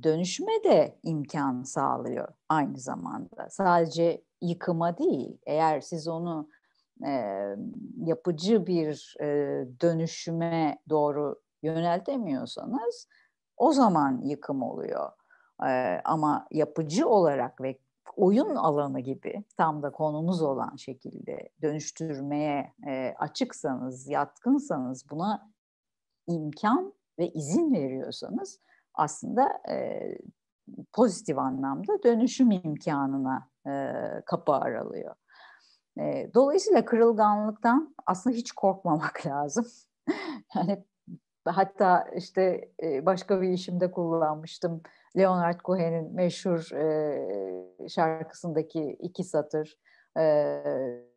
dönüşme de imkan sağlıyor aynı zamanda. Sadece yıkıma değil. Eğer siz onu e, yapıcı bir e, dönüşüme doğru yöneltemiyorsanız o zaman yıkım oluyor. E, ama yapıcı olarak ve oyun alanı gibi tam da konumuz olan şekilde dönüştürmeye e, açıksanız, yatkınsanız buna imkan ve izin veriyorsanız aslında e, pozitif anlamda dönüşüm imkanına e, kapı aralıyor. E, dolayısıyla kırılganlıktan aslında hiç korkmamak [LAUGHS] lazım. yani hatta işte e, başka bir işimde kullanmıştım. Leonard Cohen'in meşhur e, şarkısındaki iki satır e, e,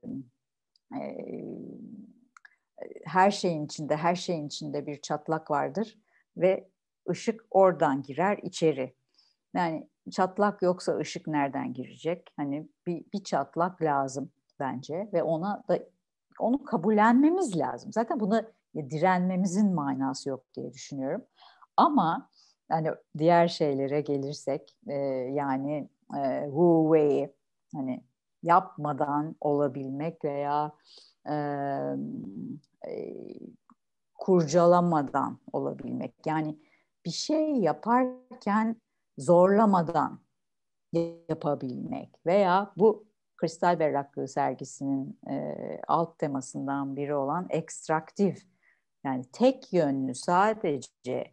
her şeyin içinde, her şeyin içinde bir çatlak vardır ve ışık oradan girer içeri. Yani çatlak yoksa ışık nereden girecek? Hani bir, bir çatlak lazım bence ve ona da onu kabullenmemiz lazım. Zaten buna direnmemizin manası yok diye düşünüyorum. Ama hani diğer şeylere gelirsek e, yani e, Wu Wei hani yapmadan olabilmek veya e, e kurcalamadan olabilmek. Yani bir şey yaparken zorlamadan yapabilmek veya bu Kristal Berraklığı sergisinin e, alt temasından biri olan ekstraktif yani tek yönlü sadece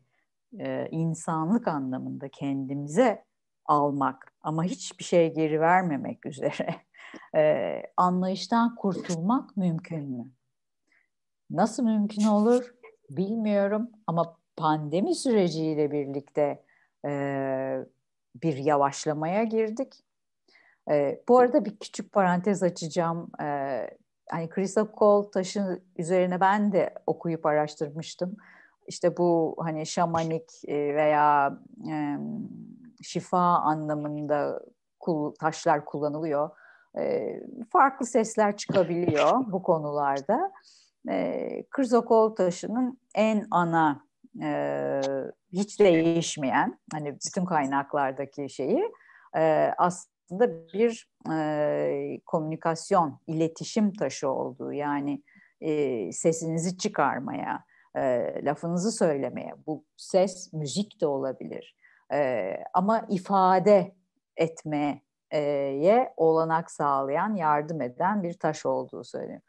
e, insanlık anlamında kendimize almak ama hiçbir şey geri vermemek [LAUGHS] üzere e, anlayıştan kurtulmak mümkün mü? Nasıl mümkün olur bilmiyorum ama pandemi süreciyle birlikte e, bir yavaşlamaya girdik e, bu arada bir küçük parantez açacağım. E, hani Krista Kol taşın üzerine ben de okuyup araştırmıştım. İşte bu hani şamanik e, veya e, şifa anlamında kul, taşlar kullanılıyor. E, farklı sesler çıkabiliyor bu konularda. E, Krizokol taşının en ana e, hiç değişmeyen hani bütün kaynaklardaki şeyi e, aslında aslında bir e, komünikasyon, iletişim taşı olduğu yani e, sesinizi çıkarmaya, e, lafınızı söylemeye, bu ses müzik de olabilir e, ama ifade etmeye olanak sağlayan, yardım eden bir taş olduğu söyleniyor.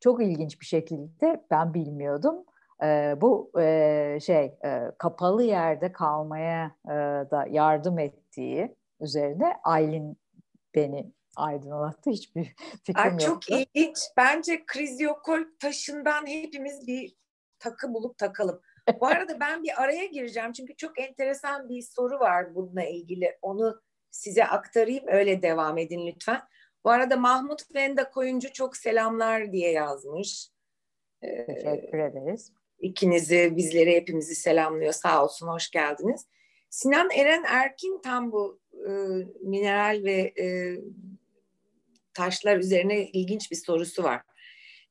Çok ilginç bir şekilde ben bilmiyordum. E, bu e, şey e, kapalı yerde kalmaya e, da yardım ettiği üzerine Aylin beni aydınlattı. Hiçbir [LAUGHS] fikrim Ay, yok. Çok ilginç. Bence krizyokol taşından hepimiz bir takı bulup takalım. Bu [LAUGHS] arada ben bir araya gireceğim çünkü çok enteresan bir soru var bununla ilgili. Onu size aktarayım öyle devam edin lütfen. Bu arada Mahmut Venda Koyuncu çok selamlar diye yazmış. Ee, Teşekkür ederiz. İkinizi, bizleri, hepimizi selamlıyor. Sağ olsun, hoş geldiniz. Sinan Eren Erkin tam bu e, mineral ve e, taşlar üzerine ilginç bir sorusu var.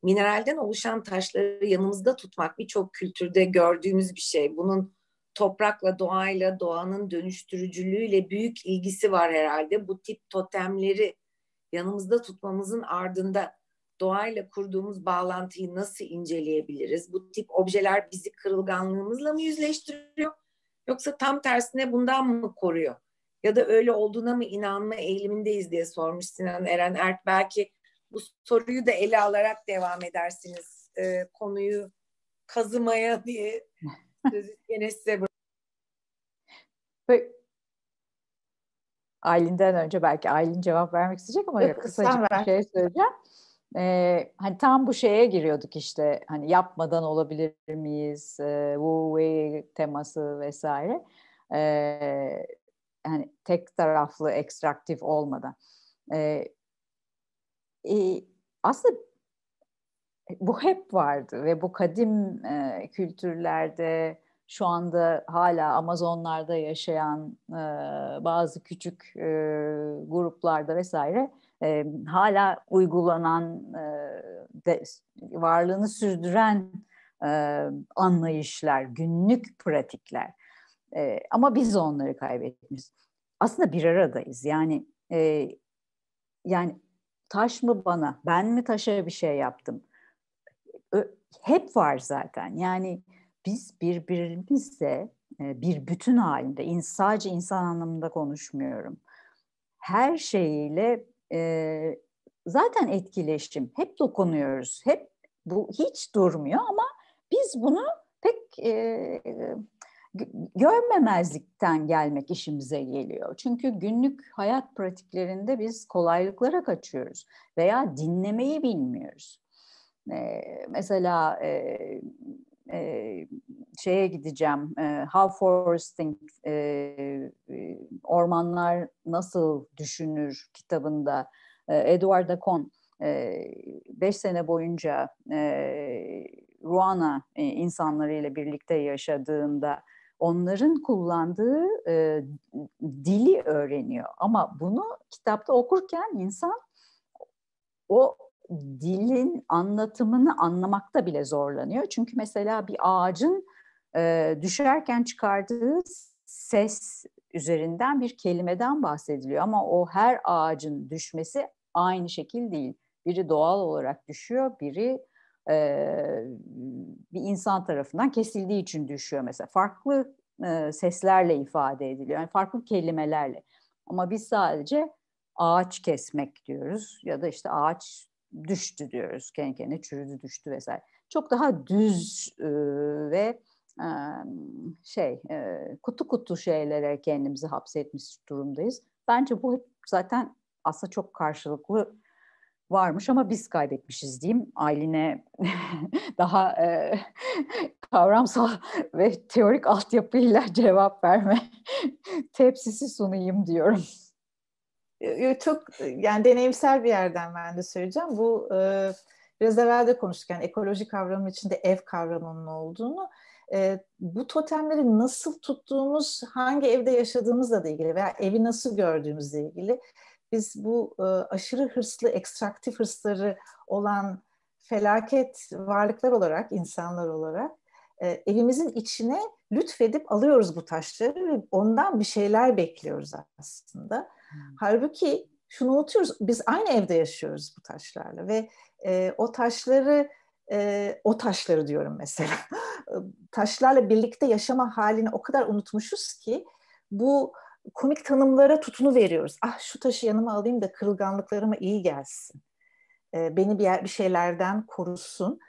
Mineralden oluşan taşları yanımızda tutmak birçok kültürde gördüğümüz bir şey. Bunun toprakla, doğayla, doğanın dönüştürücülüğüyle büyük ilgisi var herhalde. Bu tip totemleri yanımızda tutmamızın ardında doğayla kurduğumuz bağlantıyı nasıl inceleyebiliriz? Bu tip objeler bizi kırılganlığımızla mı yüzleştiriyor? Yoksa tam tersine bundan mı koruyor? Ya da öyle olduğuna mı inanma eğilimindeyiz diye sormuş Sinan Eren Ert. Belki bu soruyu da ele alarak devam edersiniz. E, konuyu kazımaya diye [LAUGHS] sözü yine size bırakıyorum. Aylin'den önce belki Aylin cevap vermek isteyecek ama yok, kısaca bir şey söyleyeceğim e, hani tam bu şeye giriyorduk işte hani yapmadan olabilir miyiz e, Wu Wei teması vesaire e, hani tek taraflı ekstraktif olmadan e, e, aslında bu hep vardı ve bu kadim e, kültürlerde şu anda hala Amazonlarda yaşayan e, bazı küçük e, gruplarda vesaire e, hala uygulanan e, de, varlığını sürdüren e, anlayışlar, günlük pratikler. E, ama biz onları kaybetmişiz. Aslında bir aradayız. Yani e, yani taş mı bana, ben mi taşa bir şey yaptım? Hep var zaten. Yani biz birbirimizle bir bütün halinde, sadece insan anlamında konuşmuyorum. Her şeyiyle e, zaten etkileşim. Hep dokunuyoruz. Hep bu hiç durmuyor ama biz bunu pek e, görmemezlikten gelmek işimize geliyor. Çünkü günlük hayat pratiklerinde biz kolaylıklara kaçıyoruz veya dinlemeyi bilmiyoruz. Ee, mesela e, e, şeye gideceğim. E, How Foresting e, Ormanlar Nasıl Düşünür kitabında e, Edward Acon e, beş sene boyunca e, Ruana e, insanlarıyla birlikte yaşadığında onların kullandığı e, dili öğreniyor. Ama bunu kitapta okurken insan o dilin anlatımını anlamakta bile zorlanıyor. Çünkü mesela bir ağacın e, düşerken çıkardığı ses üzerinden bir kelimeden bahsediliyor ama o her ağacın düşmesi aynı şekil değil. Biri doğal olarak düşüyor, biri e, bir insan tarafından kesildiği için düşüyor mesela. Farklı e, seslerle ifade ediliyor, yani farklı kelimelerle. Ama biz sadece ağaç kesmek diyoruz ya da işte ağaç düştü diyoruz. Kendi kendine çürüdü düştü vesaire. Çok daha düz e, ve e, şey e, kutu kutu şeylere kendimizi hapsetmiş durumdayız. Bence bu zaten aslında çok karşılıklı varmış ama biz kaybetmişiz diyeyim. Aylin'e [LAUGHS] daha e, [LAUGHS] kavramsal ve teorik altyapıyla cevap verme [LAUGHS] tepsisi sunayım diyorum çok yani deneyimsel bir yerden ben de söyleyeceğim. Bu e, biraz evvel de konuştuk. Yani ekoloji kavramının içinde ev kavramının olduğunu. E, bu totemleri nasıl tuttuğumuz, hangi evde yaşadığımızla da ilgili veya evi nasıl gördüğümüzle ilgili. Biz bu e, aşırı hırslı, ekstraktif hırsları olan felaket varlıklar olarak, insanlar olarak e, evimizin içine lütfedip alıyoruz bu taşları ve ondan bir şeyler bekliyoruz aslında. Halbuki şunu unutuyoruz, biz aynı evde yaşıyoruz bu taşlarla ve e, o taşları e, o taşları diyorum mesela. [LAUGHS] Taşlarla birlikte yaşama halini o kadar unutmuşuz ki bu komik tanımlara tutunu veriyoruz. Ah şu taşı yanıma alayım da kırılganlıklarıma iyi gelsin. E, beni bir, yer, bir şeylerden korusun.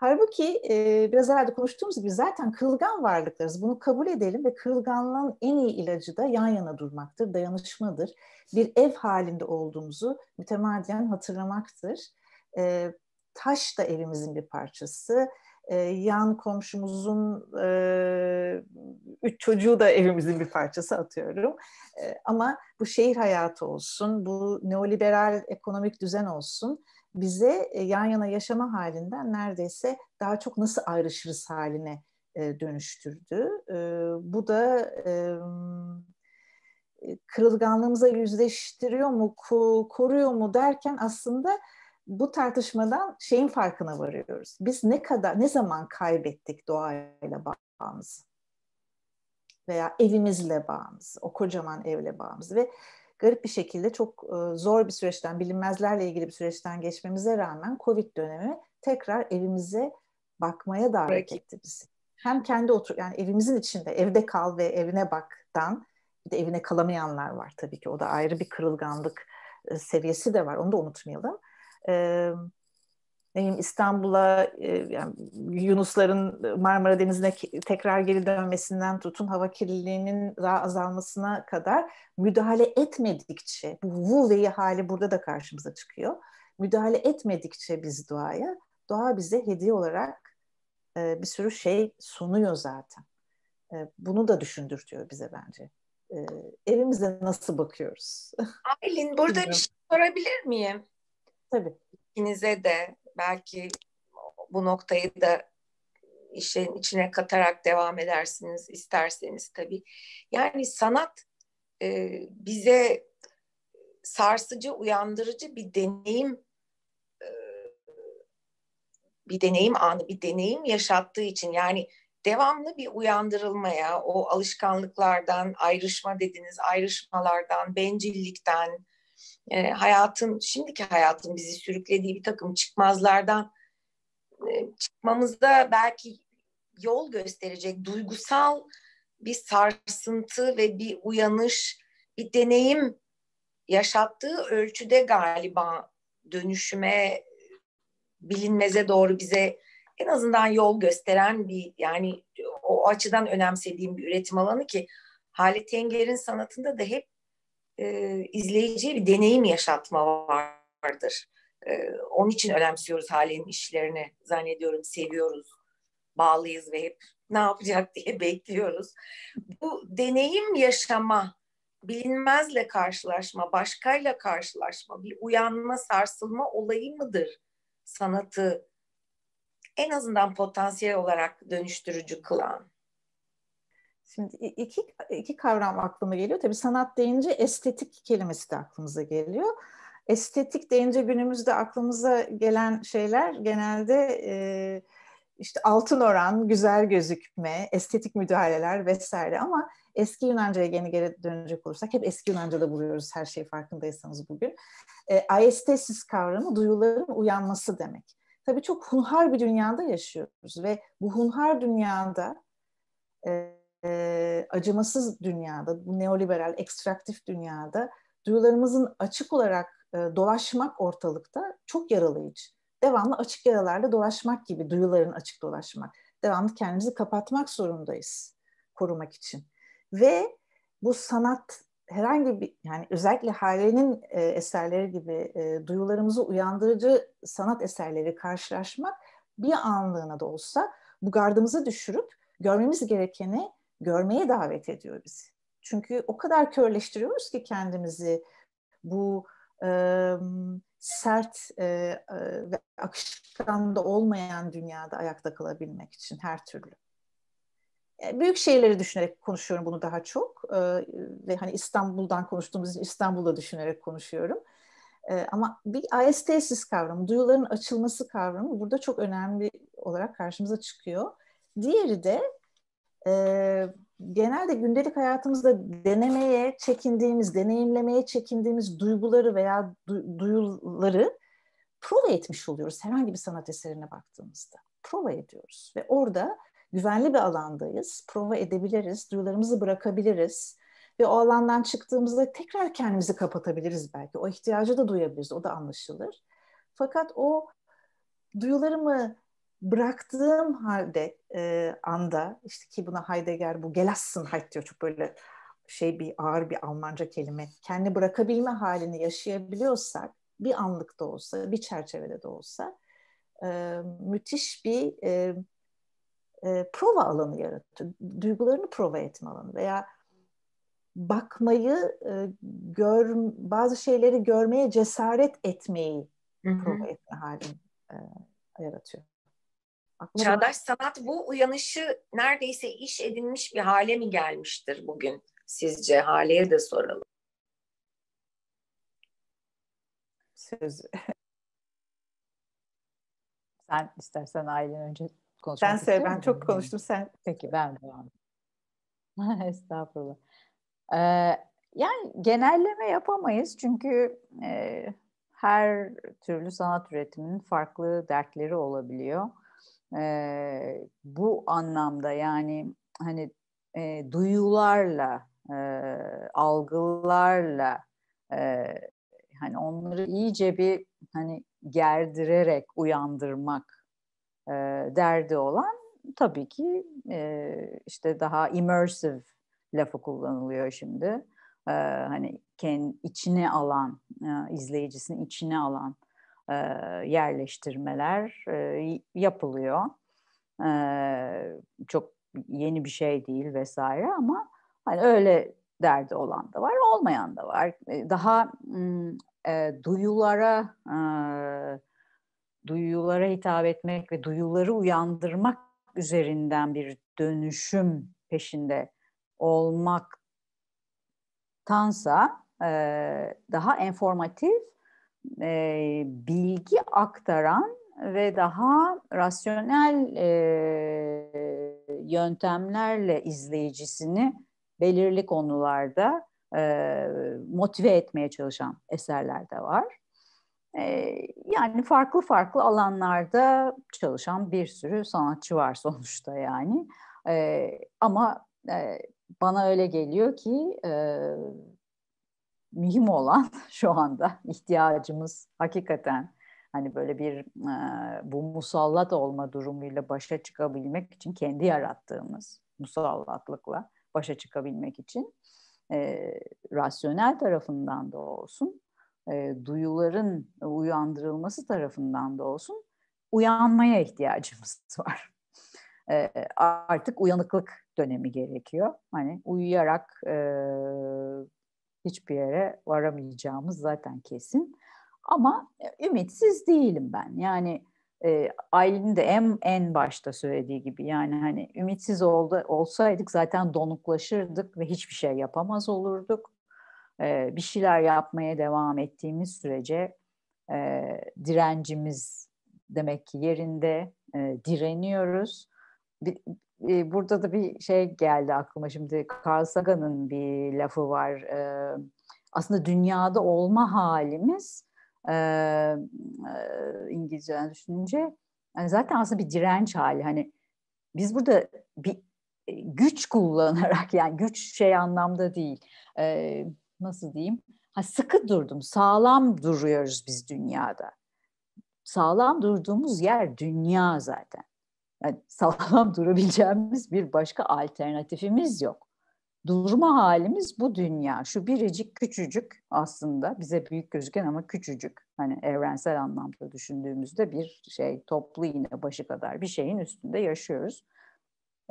Halbuki e, biraz evvel de konuştuğumuz gibi zaten kırılgan varlıklarız. Bunu kabul edelim ve kırılganlığın en iyi ilacı da yan yana durmaktır, dayanışmadır. Bir ev halinde olduğumuzu mütemadiyen hatırlamaktır. E, taş da evimizin bir parçası. E, yan komşumuzun e, üç çocuğu da evimizin bir parçası atıyorum. E, ama bu şehir hayatı olsun, bu neoliberal ekonomik düzen olsun bize e, yan yana yaşama halinden neredeyse daha çok nasıl ayrışırız haline e, dönüştürdü. E, bu da kırılganlığımıza yüzleştiriyor mu, koruyor mu derken aslında bu tartışmadan şeyin farkına varıyoruz. Biz ne kadar, ne zaman kaybettik doğayla bağımızı? veya evimizle bağımızı, o kocaman evle bağımızı ve garip bir şekilde çok e, zor bir süreçten, bilinmezlerle ilgili bir süreçten geçmemize rağmen Covid dönemi tekrar evimize bakmaya davet etti bizi. Hem kendi otur yani evimizin içinde evde kal ve evine baktan bir de evine kalamayanlar var tabii ki. O da ayrı bir kırılganlık e, seviyesi de var. Onu da unutmayalım. E, neyim İstanbul'a e, yani Yunusların e, Marmara Denizi'ne tekrar geri dönmesinden tutun hava kirliliğinin daha azalmasına kadar müdahale etmedikçe bu Wuveyi hali burada da karşımıza çıkıyor. Müdahale etmedikçe biz doğaya doğa bize hediye olarak e, bir sürü şey sunuyor zaten. Bunu da düşündürtüyor bize bence. Evimize nasıl bakıyoruz? Aylin burada bir şey sorabilir miyim? Tabii ikinize de belki bu noktayı da işin içine katarak devam edersiniz isterseniz tabii. Yani sanat e, bize sarsıcı, uyandırıcı bir deneyim e, bir deneyim anı, bir deneyim yaşattığı için yani devamlı bir uyandırılmaya, o alışkanlıklardan, ayrışma dediniz, ayrışmalardan, bencillikten, e, hayatın, şimdiki hayatın bizi sürüklediği bir takım çıkmazlardan e, çıkmamızda belki yol gösterecek duygusal bir sarsıntı ve bir uyanış, bir deneyim yaşattığı ölçüde galiba dönüşüme, bilinmeze doğru bize en azından yol gösteren bir yani o açıdan önemsediğim bir üretim alanı ki Halit Enger'in sanatında da hep e, izleyiciye bir deneyim yaşatma vardır. E, onun için önemsiyoruz halinin işlerini zannediyorum seviyoruz, bağlıyız ve hep ne yapacak [LAUGHS] diye bekliyoruz. Bu deneyim yaşama, bilinmezle karşılaşma, başkayla karşılaşma, bir uyanma, sarsılma olayı mıdır sanatı en azından potansiyel olarak dönüştürücü kılan? Şimdi iki, iki kavram aklıma geliyor. Tabii sanat deyince estetik kelimesi de aklımıza geliyor. Estetik deyince günümüzde aklımıza gelen şeyler genelde e, işte altın oran, güzel gözükme, estetik müdahaleler vesaire ama eski Yunanca'ya yeni geri dönecek olursak hep eski Yunanca'da buluyoruz her şeyi farkındaysanız bugün. E, aestesis kavramı duyuların uyanması demek. Tabii çok hunhar bir dünyada yaşıyoruz ve bu hunhar dünyada e, acımasız dünyada, bu neoliberal, ekstraktif dünyada duyularımızın açık olarak e, dolaşmak ortalıkta çok yaralayıcı. Devamlı açık yaralarla dolaşmak gibi duyuların açık dolaşmak. Devamlı kendimizi kapatmak zorundayız korumak için. Ve bu sanat herhangi bir yani özellikle Hale'nin e, eserleri gibi e, duyularımızı uyandırıcı sanat eserleri karşılaşmak bir anlığına da olsa bu gardımızı düşürüp görmemiz gerekeni görmeye davet ediyor bizi. Çünkü o kadar körleştiriyoruz ki kendimizi bu e, sert e, e, ve akışkanda olmayan dünyada ayakta kalabilmek için her türlü. E, büyük şehirleri düşünerek konuşuyorum bunu daha çok e, ve hani İstanbul'dan konuştuğumuz İstanbul'da düşünerek konuşuyorum. E, ama bir IST'siz kavramı, duyuların açılması kavramı burada çok önemli olarak karşımıza çıkıyor. Diğeri de e, genelde gündelik hayatımızda denemeye çekindiğimiz, deneyimlemeye çekindiğimiz duyguları veya du- duyuları prova etmiş oluyoruz herhangi bir sanat eserine baktığımızda. Prova ediyoruz ve orada güvenli bir alandayız. Prova edebiliriz, duyularımızı bırakabiliriz ve o alandan çıktığımızda tekrar kendimizi kapatabiliriz belki. O ihtiyacı da duyabiliriz, o da anlaşılır. Fakat o duyularımı bıraktığım halde e, anda işte ki buna Heidegger bu Gelassenheit diyor çok böyle şey bir ağır bir Almanca kelime. Kendi bırakabilme halini yaşayabiliyorsak bir anlık da olsa, bir çerçevede de olsa e, müthiş bir e, e, prova alanı yaratıyor. Duygularını prova etme alanı veya bakmayı e, gör bazı şeyleri görmeye cesaret etmeyi Hı-hı. prova etme halini e, yaratıyor. Aklıma Çağdaş da... sanat bu uyanışı neredeyse iş edinmiş bir hale mi gelmiştir bugün sizce? Hale'ye de soralım. Söz. [LAUGHS] sen istersen ailen önce konuşmak Sen söyle ben mi? çok konuştum sen. Peki ben devam [LAUGHS] Estağfurullah. Ee, yani genelleme yapamayız çünkü e, her türlü sanat üretiminin farklı dertleri olabiliyor. E, bu anlamda yani hani e, duyularla, e, algılarla e, hani onları iyice bir hani gerdirerek uyandırmak e, derdi olan tabii ki e, işte daha immersive lafı kullanılıyor şimdi. E, hani kendi içine alan, e, izleyicisini içine alan e, yerleştirmeler e, yapılıyor. E, çok yeni bir şey değil vesaire ama hani öyle derdi olan da var, olmayan da var. Daha e, duyulara duyulara hitap etmek ve duyuları uyandırmak üzerinden bir dönüşüm peşinde olmaktansa e, daha enformatif e, bilgi aktaran ve daha rasyonel e, yöntemlerle izleyicisini belirli konularda e, motive etmeye çalışan eserler de var. E, yani farklı farklı alanlarda çalışan bir sürü sanatçı var sonuçta yani. E, ama e, bana öyle geliyor ki mühim olan [LAUGHS] şu anda ihtiyacımız hakikaten hani böyle bir e, bu musallat olma durumuyla başa çıkabilmek için kendi yarattığımız musallatlıkla başa çıkabilmek için e, rasyonel tarafından da olsun e, duyuların uyandırılması tarafından da olsun uyanmaya ihtiyacımız [LAUGHS] var. E, artık uyanıklık dönemi gerekiyor. Hani uyuyarak e, hiçbir yere varamayacağımız zaten kesin. Ama e, ümitsiz değilim ben. Yani e, Aylin'in de en, en başta söylediği gibi yani hani ümitsiz oldu, olsaydık zaten donuklaşırdık ve hiçbir şey yapamaz olurduk. E, bir şeyler yapmaya devam ettiğimiz sürece e, direncimiz demek ki yerinde e, direniyoruz. Bir, e, burada da bir şey geldi aklıma şimdi. Carl Sagan'ın bir lafı var. E, aslında dünyada olma halimiz e, e, İngilizceden düşününce yani zaten aslında bir direnç hali. Hani biz burada bir e, güç kullanarak [LAUGHS] yani güç şey anlamda değil. E, nasıl diyeyim? Ha, sıkı durdum, sağlam duruyoruz biz dünyada. Sağlam durduğumuz yer dünya zaten yani [LAUGHS] sağlam durabileceğimiz bir başka alternatifimiz yok. Durma halimiz bu dünya. Şu biricik küçücük aslında bize büyük gözüken ama küçücük. Hani evrensel anlamda düşündüğümüzde bir şey toplu yine başı kadar bir şeyin üstünde yaşıyoruz.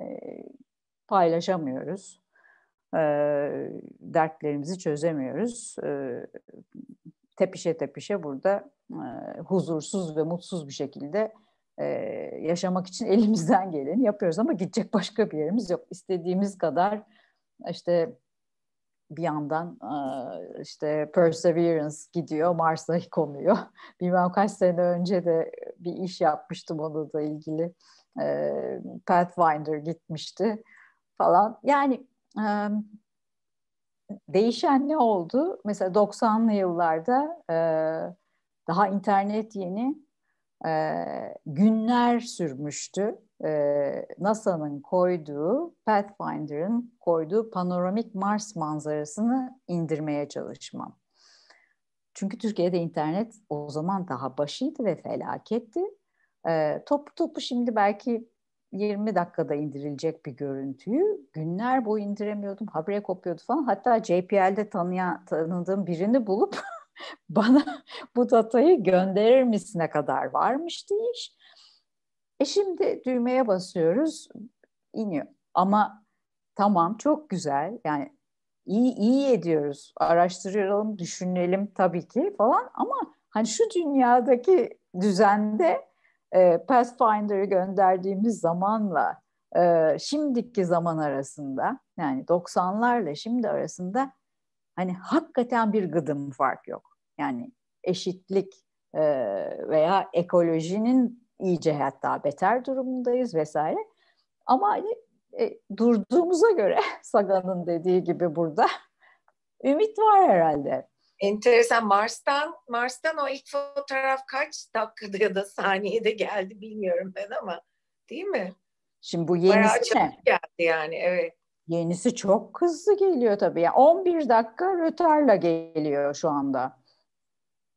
E, paylaşamıyoruz. E, dertlerimizi çözemiyoruz. E, tepişe tepişe burada e, huzursuz ve mutsuz bir şekilde e, yaşamak için [LAUGHS] elimizden geleni yapıyoruz ama gidecek başka bir yerimiz yok. İstediğimiz kadar işte bir yandan e, işte Perseverance gidiyor, Mars'a [LAUGHS] konuyor. Bilmem kaç sene önce de bir iş yapmıştım onunla da ilgili. E, Pathfinder gitmişti falan. Yani değişen ne oldu? Mesela 90'lı yıllarda daha internet yeni e, günler sürmüştü. NASA'nın koyduğu, Pathfinder'ın koyduğu panoramik Mars manzarasını indirmeye çalışmam. Çünkü Türkiye'de internet o zaman daha başıydı ve felaketti. E, topu topu şimdi belki 20 dakikada indirilecek bir görüntüyü günler boyu indiremiyordum. Habire kopuyordu falan. Hatta JPL'de tanıya, tanıdığım birini bulup [LAUGHS] [LAUGHS] bana bu datayı gönderir misine kadar varmış iş. E şimdi düğmeye basıyoruz iniyor. Ama tamam çok güzel yani iyi, iyi ediyoruz araştıralım düşünelim tabii ki falan ama hani şu dünyadaki düzende e, Pathfinder'ı gönderdiğimiz zamanla e, şimdiki zaman arasında yani 90'larla şimdi arasında hani hakikaten bir gıdım fark yok. Yani eşitlik e, veya ekolojinin iyice hatta beter durumundayız vesaire. Ama hani e, durduğumuza göre [LAUGHS] Sagan'ın dediği gibi burada [LAUGHS] ümit var herhalde. Enteresan Mars'tan Mars'tan o ilk fotoğraf kaç dakikada ya da saniyede geldi bilmiyorum ben ama değil mi? Şimdi bu yenisi Bayağı ne? geldi yani evet. Yenisi çok hızlı geliyor tabii. Yani 11 dakika rötarla geliyor şu anda.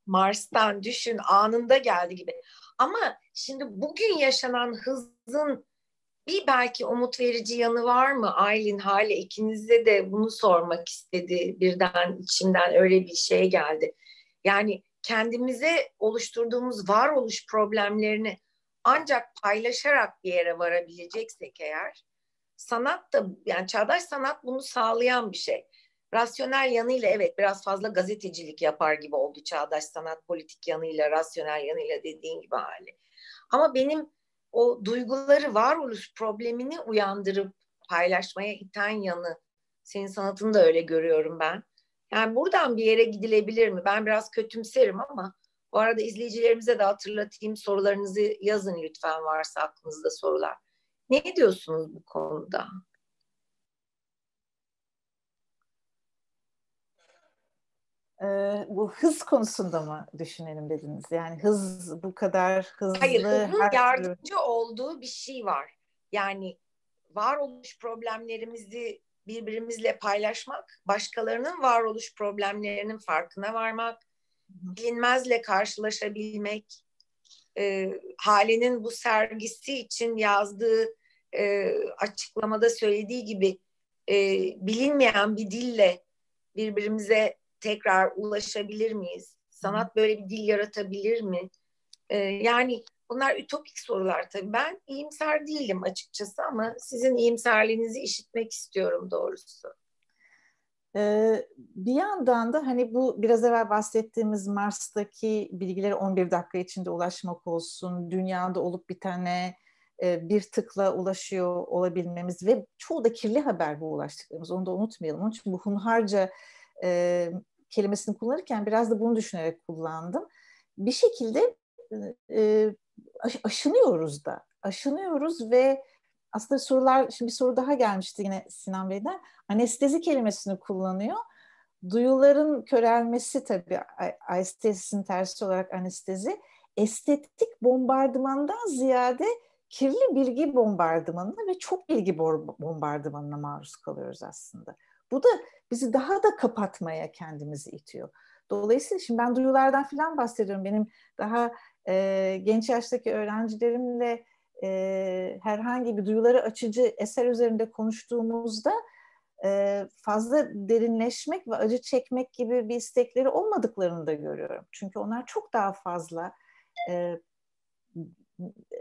Mars'tan düşün anında geldi gibi. Ama şimdi bugün yaşanan hızın bir belki umut verici yanı var mı? Aylin hale ikinize de bunu sormak istedi. Birden içimden öyle bir şey geldi. Yani kendimize oluşturduğumuz varoluş problemlerini ancak paylaşarak bir yere varabileceksek eğer sanat da yani çağdaş sanat bunu sağlayan bir şey rasyonel yanıyla evet biraz fazla gazetecilik yapar gibi oldu çağdaş sanat politik yanıyla, rasyonel yanıyla dediğin gibi hali. Ama benim o duyguları, varoluş problemini uyandırıp paylaşmaya iten yanı senin sanatını da öyle görüyorum ben. Yani buradan bir yere gidilebilir mi? Ben biraz kötümserim ama bu arada izleyicilerimize de hatırlatayım sorularınızı yazın lütfen varsa aklınızda sorular. Ne diyorsunuz bu konuda? bu hız konusunda mı düşünelim dediniz? Yani hız bu kadar hızlı. Hayır, hızın yardımcı türlü... olduğu bir şey var. Yani varoluş problemlerimizi birbirimizle paylaşmak, başkalarının varoluş problemlerinin farkına varmak, bilinmezle karşılaşabilmek, e, Hale'nin bu sergisi için yazdığı e, açıklamada söylediği gibi e, bilinmeyen bir dille birbirimize tekrar ulaşabilir miyiz? Sanat böyle bir dil yaratabilir mi? Ee, yani bunlar ütopik sorular tabii. Ben iyimser değilim açıkçası ama sizin iyimserliğinizi işitmek istiyorum doğrusu. Ee, bir yandan da hani bu biraz evvel bahsettiğimiz Mars'taki bilgileri 11 dakika içinde ulaşmak olsun, dünyada olup bitene e, bir tıkla ulaşıyor olabilmemiz ve çoğu da kirli haber bu ulaştıklarımız, onu da unutmayalım. Onun için bu hunharca e, kelimesini kullanırken biraz da bunu düşünerek kullandım. Bir şekilde e, e aşınıyoruz da. Aşınıyoruz ve aslında sorular, şimdi bir soru daha gelmişti yine Sinan Bey'den. Anestezi kelimesini kullanıyor. Duyuların körelmesi tabii anestezisinin tersi olarak anestezi. Estetik bombardımandan ziyade kirli bilgi bombardımanına ve çok bilgi bombardımanına maruz kalıyoruz aslında. Bu da bizi daha da kapatmaya kendimizi itiyor. Dolayısıyla şimdi ben duyulardan falan bahsediyorum. Benim daha e, genç yaştaki öğrencilerimle e, herhangi bir duyuları açıcı eser üzerinde konuştuğumuzda e, fazla derinleşmek ve acı çekmek gibi bir istekleri olmadıklarını da görüyorum. Çünkü onlar çok daha fazla e,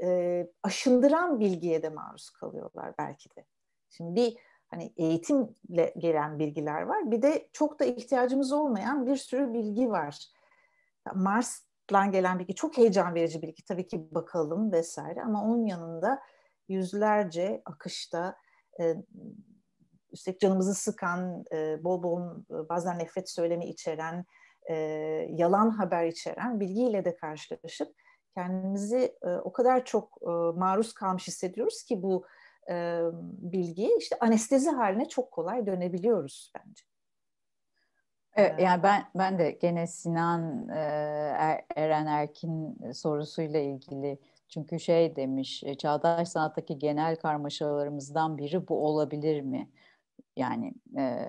e, aşındıran bilgiye de maruz kalıyorlar belki de. Şimdi bir hani eğitimle gelen bilgiler var. Bir de çok da ihtiyacımız olmayan bir sürü bilgi var. Mars'tan gelen bilgi çok heyecan verici bilgi tabii ki bakalım vesaire ama onun yanında yüzlerce akışta e, üstelik canımızı sıkan, e, bol bol e, bazen nefret söylemi içeren, e, yalan haber içeren bilgiyle de karşılaşıp kendimizi e, o kadar çok e, maruz kalmış hissediyoruz ki bu e, bilgiyi işte anestezi haline çok kolay dönebiliyoruz bence. Evet, yani ben ben de gene Sinan e, Eren Erkin e, sorusuyla ilgili çünkü şey demiş e, çağdaş sanattaki genel karmaşalarımızdan biri bu olabilir mi? Yani e,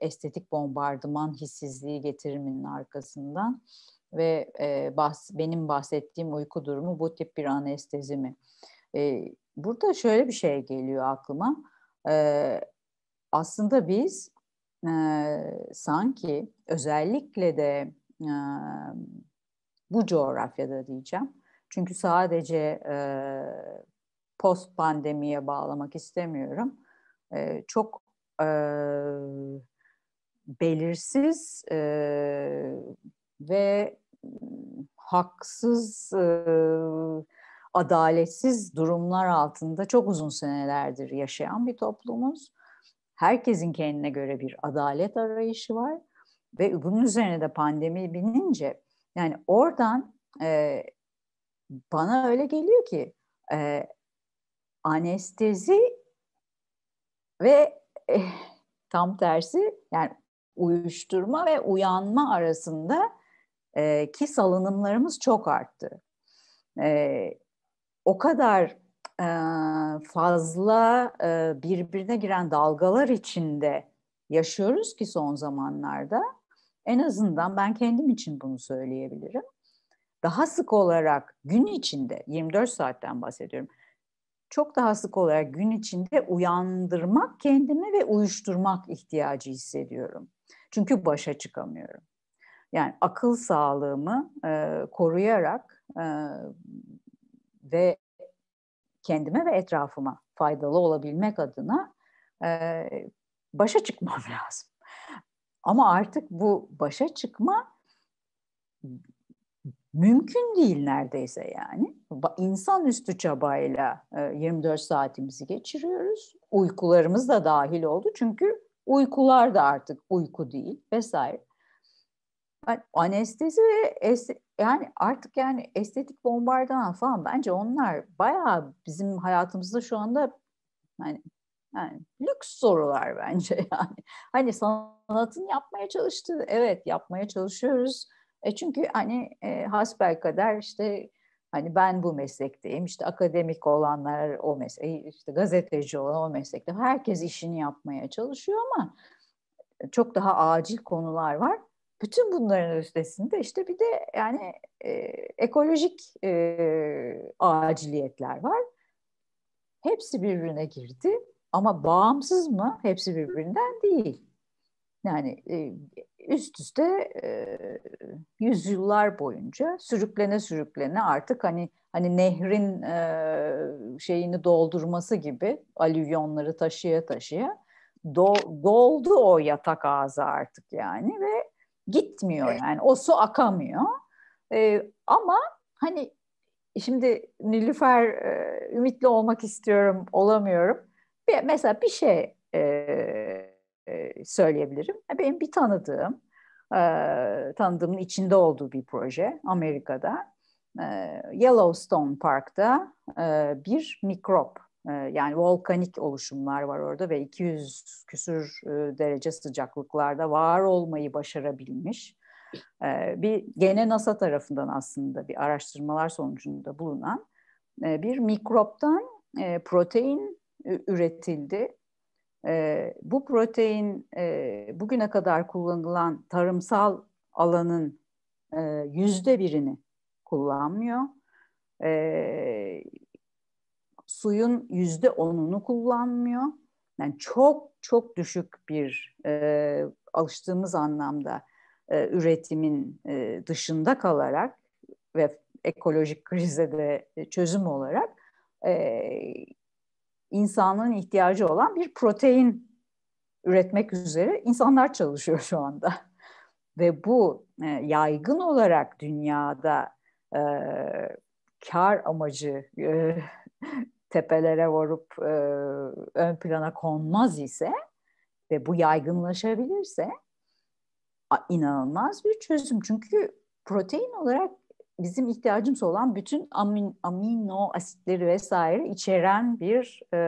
estetik bombardıman hissizliği getiriminin arkasından ve e, bahs benim bahsettiğim uyku durumu bu tip bir anestezi mi? E, burada şöyle bir şey geliyor aklıma. E, aslında biz e, sanki özellikle de e, bu coğrafyada diyeceğim. Çünkü sadece e, post pandemiye bağlamak istemiyorum. E, çok e, belirsiz e, ve haksız e, adaletsiz durumlar altında çok uzun senelerdir yaşayan bir toplumuz. Herkesin kendine göre bir adalet arayışı var ve bunun üzerine de pandemi binince yani oradan e, bana öyle geliyor ki e, anestezi ve e, tam tersi yani uyuşturma ve uyanma arasında e, ki salınımlarımız çok arttı. E, o kadar e, fazla e, birbirine giren dalgalar içinde yaşıyoruz ki son zamanlarda. En azından ben kendim için bunu söyleyebilirim. Daha sık olarak gün içinde, 24 saatten bahsediyorum. Çok daha sık olarak gün içinde uyandırmak kendimi ve uyuşturmak ihtiyacı hissediyorum. Çünkü başa çıkamıyorum. Yani akıl sağlığımı e, koruyarak e, ve kendime ve etrafıma faydalı olabilmek adına e, başa çıkmam [LAUGHS] lazım. Ama artık bu başa çıkma mümkün değil neredeyse yani. İnsanüstü çabayla 24 e, saatimizi geçiriyoruz. Uykularımız da dahil oldu çünkü uykular da artık uyku değil vesaire. Yani anestezi ve yani artık yani estetik bombardıman falan bence onlar bayağı bizim hayatımızda şu anda yani, yani lüks sorular [LAUGHS] bence yani. Hani sanatın yapmaya çalıştığı evet yapmaya çalışıyoruz. E çünkü hani e, hasbelkader işte hani ben bu meslekteyim işte akademik olanlar o meslek işte gazeteci olan o meslekte herkes işini yapmaya çalışıyor ama çok daha acil konular var bütün bunların üstesinde işte bir de yani e, ekolojik e, aciliyetler var. Hepsi birbirine girdi ama bağımsız mı? Hepsi birbirinden değil. Yani e, üst üste e, yüzyıllar boyunca sürüklene sürüklene artık hani hani nehrin e, şeyini doldurması gibi alüvyonları taşıya taşıya do, doldu o yatak ağzı artık yani ve Gitmiyor yani o su akamıyor. Ee, ama hani şimdi Nilüfer e, ümitli olmak istiyorum olamıyorum. Bir, mesela bir şey e, e söyleyebilirim. E, benim bir tanıdığım e, tanıdığımın içinde olduğu bir proje Amerika'da. Yellowstone Park'ta bir mikrop ee, yani volkanik oluşumlar var orada ve 200 küsür e, derece sıcaklıklarda var olmayı başarabilmiş ee, bir gene NASA tarafından aslında bir araştırmalar sonucunda bulunan e, bir mikroptan e, protein üretildi. Ee, bu protein bugüne kadar kullanılan tarımsal alanın yüzde birini kullanmıyor suyun yüzde onunu kullanmıyor. Yani çok çok düşük bir e, alıştığımız anlamda e, üretimin e, dışında kalarak ve ekolojik krize de e, çözüm olarak e, insanlığın ihtiyacı olan bir protein üretmek üzere insanlar çalışıyor şu anda. Ve bu e, yaygın olarak dünyada e, kar amacı e, tepelere vurup e, ön plana konmaz ise ve bu yaygınlaşabilirse inanılmaz bir çözüm. Çünkü protein olarak bizim ihtiyacımız olan bütün amin, amino asitleri vesaire içeren bir e,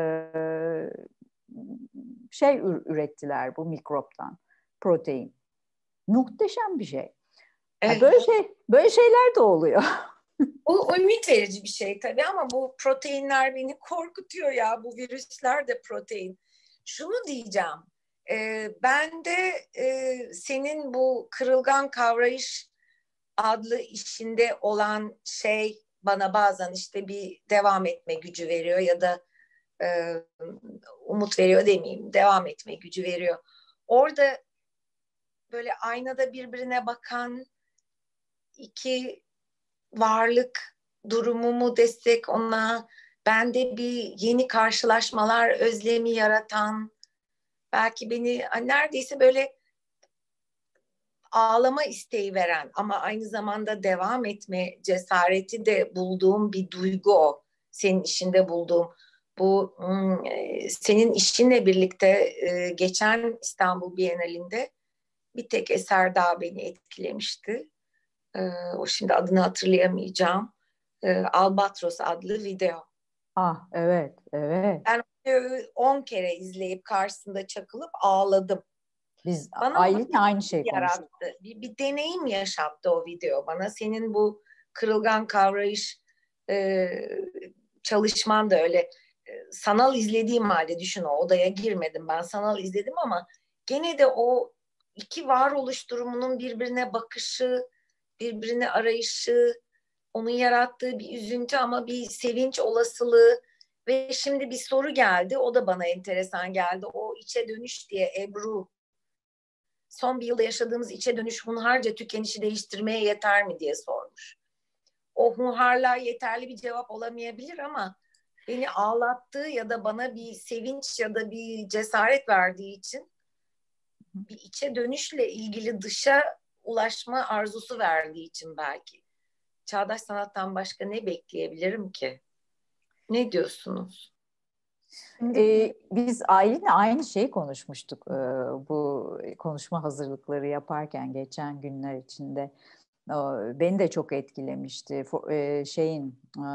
şey ürettiler bu mikroptan protein. Muhteşem bir şey. Evet. böyle şey böyle şeyler de oluyor. [LAUGHS] bu ümit verici bir şey tabii ama bu proteinler beni korkutuyor ya. Bu virüsler de protein. Şunu diyeceğim. E, ben de e, senin bu kırılgan kavrayış adlı işinde olan şey bana bazen işte bir devam etme gücü veriyor ya da e, umut veriyor demeyeyim devam etme gücü veriyor. Orada böyle aynada birbirine bakan iki varlık durumumu destek ona bende bir yeni karşılaşmalar özlemi yaratan belki beni neredeyse böyle ağlama isteği veren ama aynı zamanda devam etme cesareti de bulduğum bir duygu o. Senin işinde bulduğum bu hmm, e, senin işinle birlikte e, geçen İstanbul Bienalinde bir tek eser daha beni etkilemişti e, o şimdi adını hatırlayamayacağım e, Albatros adlı video. Ah evet evet. Ben o videoyu 10 kere izleyip karşısında çakılıp ağladım. Biz bana Aylin'le aynı şey yarattı. Bir, bir deneyim yaşattı o video bana. Senin bu kırılgan kavrayış e, çalışman da öyle e, sanal izlediğim halde düşün o odaya girmedim ben sanal izledim ama gene de o iki varoluş durumunun birbirine bakışı birbirini arayışı, onun yarattığı bir üzüntü ama bir sevinç olasılığı ve şimdi bir soru geldi. O da bana enteresan geldi. O içe dönüş diye Ebru. Son bir yılda yaşadığımız içe dönüş hunharca tükenişi değiştirmeye yeter mi diye sormuş. O hunharla yeterli bir cevap olamayabilir ama beni ağlattığı ya da bana bir sevinç ya da bir cesaret verdiği için bir içe dönüşle ilgili dışa ulaşma arzusu verdiği için belki. Çağdaş sanattan başka ne bekleyebilirim ki? Ne diyorsunuz? Ee, biz Aylin'le aynı şeyi konuşmuştuk e, bu konuşma hazırlıkları yaparken geçen günler içinde. E, beni de çok etkilemişti. For, e, şeyin e,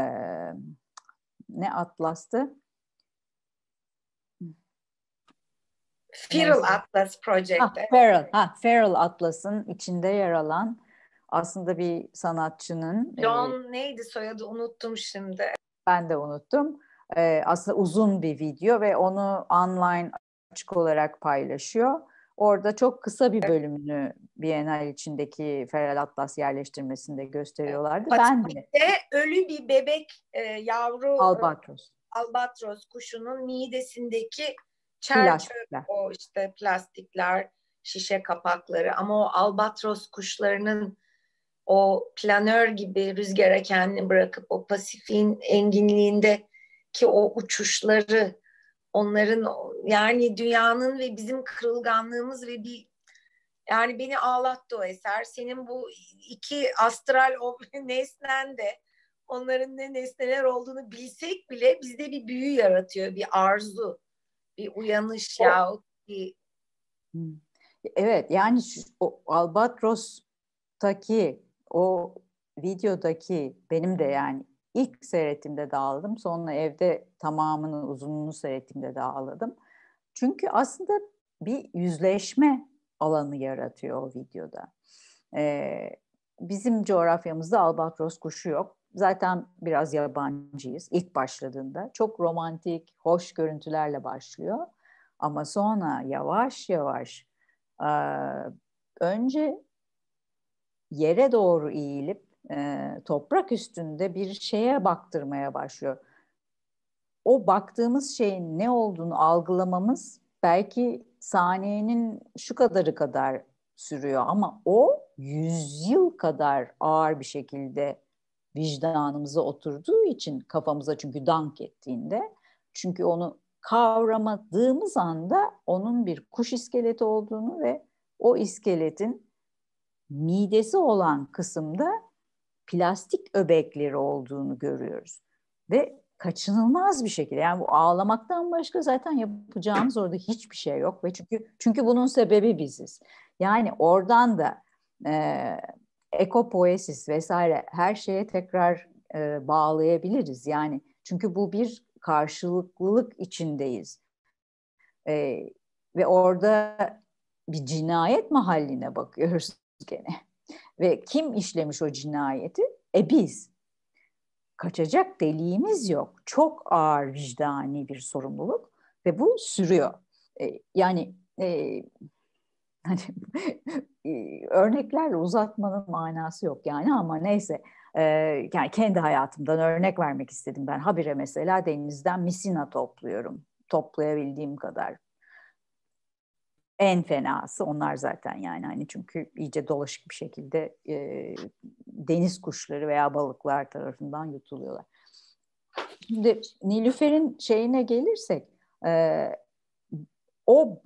e, ne atlastı? Feral Atlas Project'te. Ha, Feral, ha, Feral Atlas'ın içinde yer alan aslında bir sanatçının. E, John e, neydi soyadı unuttum şimdi. Ben de unuttum. E, aslında uzun bir video ve onu online açık olarak paylaşıyor. Orada çok kısa bir bölümünü Bienal içindeki Feral Atlas yerleştirmesinde gösteriyorlardı. Ben de ölü bir bebek e, yavru albatros. E, albatros kuşunun midesindeki Çer o işte plastikler, şişe kapakları ama o albatros kuşlarının o planör gibi rüzgara kendini bırakıp o Pasifik'in enginliğinde ki o uçuşları onların yani dünyanın ve bizim kırılganlığımız ve bir yani beni ağlattı o eser. Senin bu iki astral o [LAUGHS] nesnen de onların ne nesneler olduğunu bilsek bile bizde bir büyü yaratıyor, bir arzu bir uyanış o, ya bir Evet yani şu, o Albatros'taki o videodaki benim de yani ilk seyretimde dağıldım. Sonra evde tamamını uzunluğunu seyrettiğimde dağıldım. Çünkü aslında bir yüzleşme alanı yaratıyor o videoda. Ee, bizim coğrafyamızda albatros kuşu yok zaten biraz yabancıyız ilk başladığında. Çok romantik, hoş görüntülerle başlıyor. Ama sonra yavaş yavaş e, önce yere doğru eğilip e, toprak üstünde bir şeye baktırmaya başlıyor. O baktığımız şeyin ne olduğunu algılamamız belki saniyenin şu kadarı kadar sürüyor ama o yüzyıl kadar ağır bir şekilde vicdanımıza oturduğu için kafamıza çünkü dank ettiğinde çünkü onu kavramadığımız anda onun bir kuş iskeleti olduğunu ve o iskeletin midesi olan kısımda plastik öbekleri olduğunu görüyoruz. Ve kaçınılmaz bir şekilde yani bu ağlamaktan başka zaten yapacağımız orada hiçbir şey yok ve çünkü çünkü bunun sebebi biziz. Yani oradan da e, ekopoesis vesaire her şeye tekrar e, bağlayabiliriz. Yani çünkü bu bir karşılıklılık içindeyiz. E, ve orada bir cinayet mahalline bakıyoruz [LAUGHS] gene. Ve kim işlemiş o cinayeti? E biz. Kaçacak deliğimiz yok. Çok ağır vicdani bir sorumluluk ve bu sürüyor. E, yani e, hani [LAUGHS] örneklerle uzatmanın manası yok yani ama neyse e, yani kendi hayatımdan örnek vermek istedim ben habire mesela denizden misina topluyorum toplayabildiğim kadar en fenası onlar zaten yani hani çünkü iyice dolaşık bir şekilde e, deniz kuşları veya balıklar tarafından yutuluyorlar. Şimdi Nilüfer'in şeyine gelirsek e, o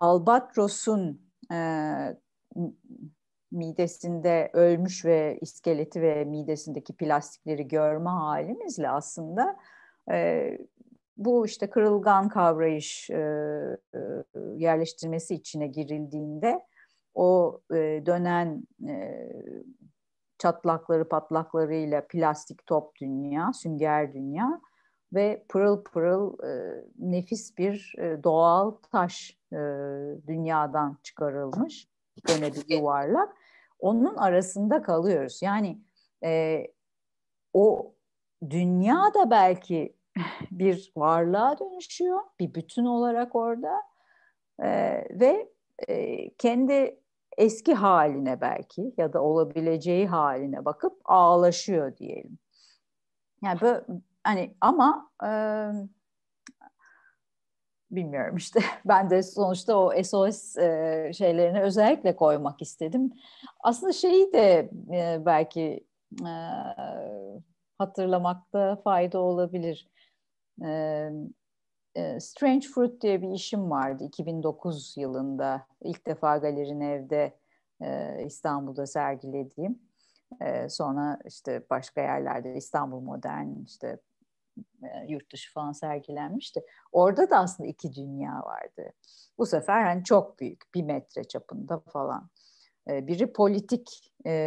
Albatros'un e, midesinde ölmüş ve iskeleti ve midesindeki plastikleri görme halimizle aslında e, bu işte kırılgan kavrayış e, e yerleştirmesi içine girildiğinde o e, dönen e, çatlakları patlaklarıyla plastik top dünya, sünger dünya ve pırıl pırıl e, nefis bir e, doğal taş e, dünyadan çıkarılmış böyle bir yuvarlak. Onun arasında kalıyoruz. Yani e, o dünya da belki [LAUGHS] bir varlığa dönüşüyor, bir bütün olarak orada e, ve e, kendi eski haline belki ya da olabileceği haline bakıp ağlaşıyor diyelim. Yani böyle, Hani ama e, bilmiyorum işte [LAUGHS] ben de sonuçta o SOS e, şeylerini özellikle koymak istedim. Aslında şeyi de e, belki e, hatırlamakta fayda olabilir. E, Strange Fruit diye bir işim vardı 2009 yılında ilk defa Galeri Ev'de e, İstanbul'da sergilediğim. E, sonra işte başka yerlerde İstanbul Modern, işte e, yurt dışı falan sergilenmişti. Orada da aslında iki dünya vardı. Bu sefer hani çok büyük bir metre çapında falan. E, biri politik e,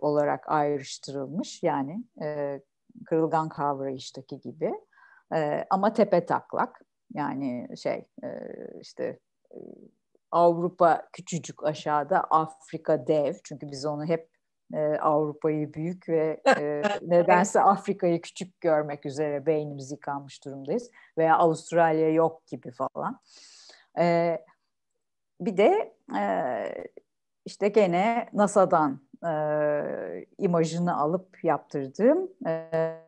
olarak ayrıştırılmış yani e, kırılgan kavrayıştaki gibi e, ama tepe taklak yani şey e, işte e, Avrupa küçücük aşağıda Afrika dev çünkü biz onu hep e, Avrupa'yı büyük ve e, [LAUGHS] nedense Afrika'yı küçük görmek üzere beynimiz yıkanmış durumdayız. Veya Avustralya yok gibi falan. E, bir de e, işte gene NASA'dan e, imajını alıp yaptırdığım e,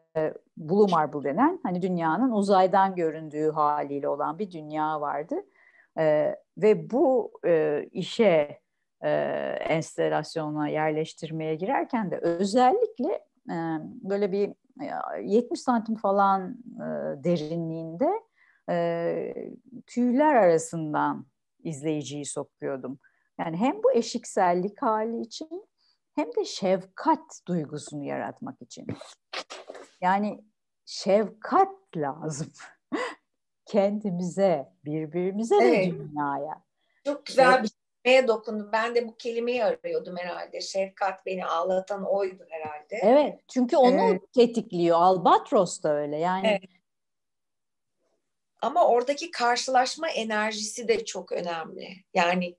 Blue Marble denen hani dünyanın uzaydan göründüğü haliyle olan bir dünya vardı. E, ve bu e, işe e, enstalasyona yerleştirmeye girerken de özellikle e, böyle bir 70 e, santim falan e, derinliğinde e, tüyler arasından izleyiciyi sokuyordum. Yani hem bu eşiksellik hali için hem de şefkat duygusunu yaratmak için. Yani şefkat lazım. [LAUGHS] Kendimize, birbirimize evet. ve dünyaya. Çok güzel bir kelimeye dokundum. Ben de bu kelimeyi arıyordum herhalde. Şefkat beni ağlatan oydu herhalde. Evet. Çünkü onu evet. tetikliyor. Albatros da öyle. Yani evet. Ama oradaki karşılaşma enerjisi de çok önemli. Yani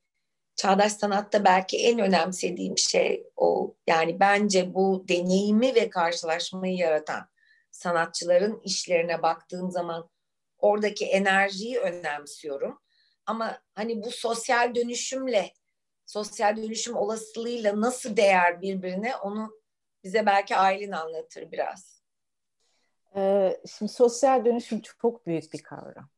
çağdaş sanatta belki en önemsediğim şey o. Yani bence bu deneyimi ve karşılaşmayı yaratan sanatçıların işlerine baktığım zaman oradaki enerjiyi önemsiyorum. Ama hani bu sosyal dönüşümle, sosyal dönüşüm olasılığıyla nasıl değer birbirine onu bize belki Aylin anlatır biraz. Ee, şimdi sosyal dönüşüm çok büyük bir kavram.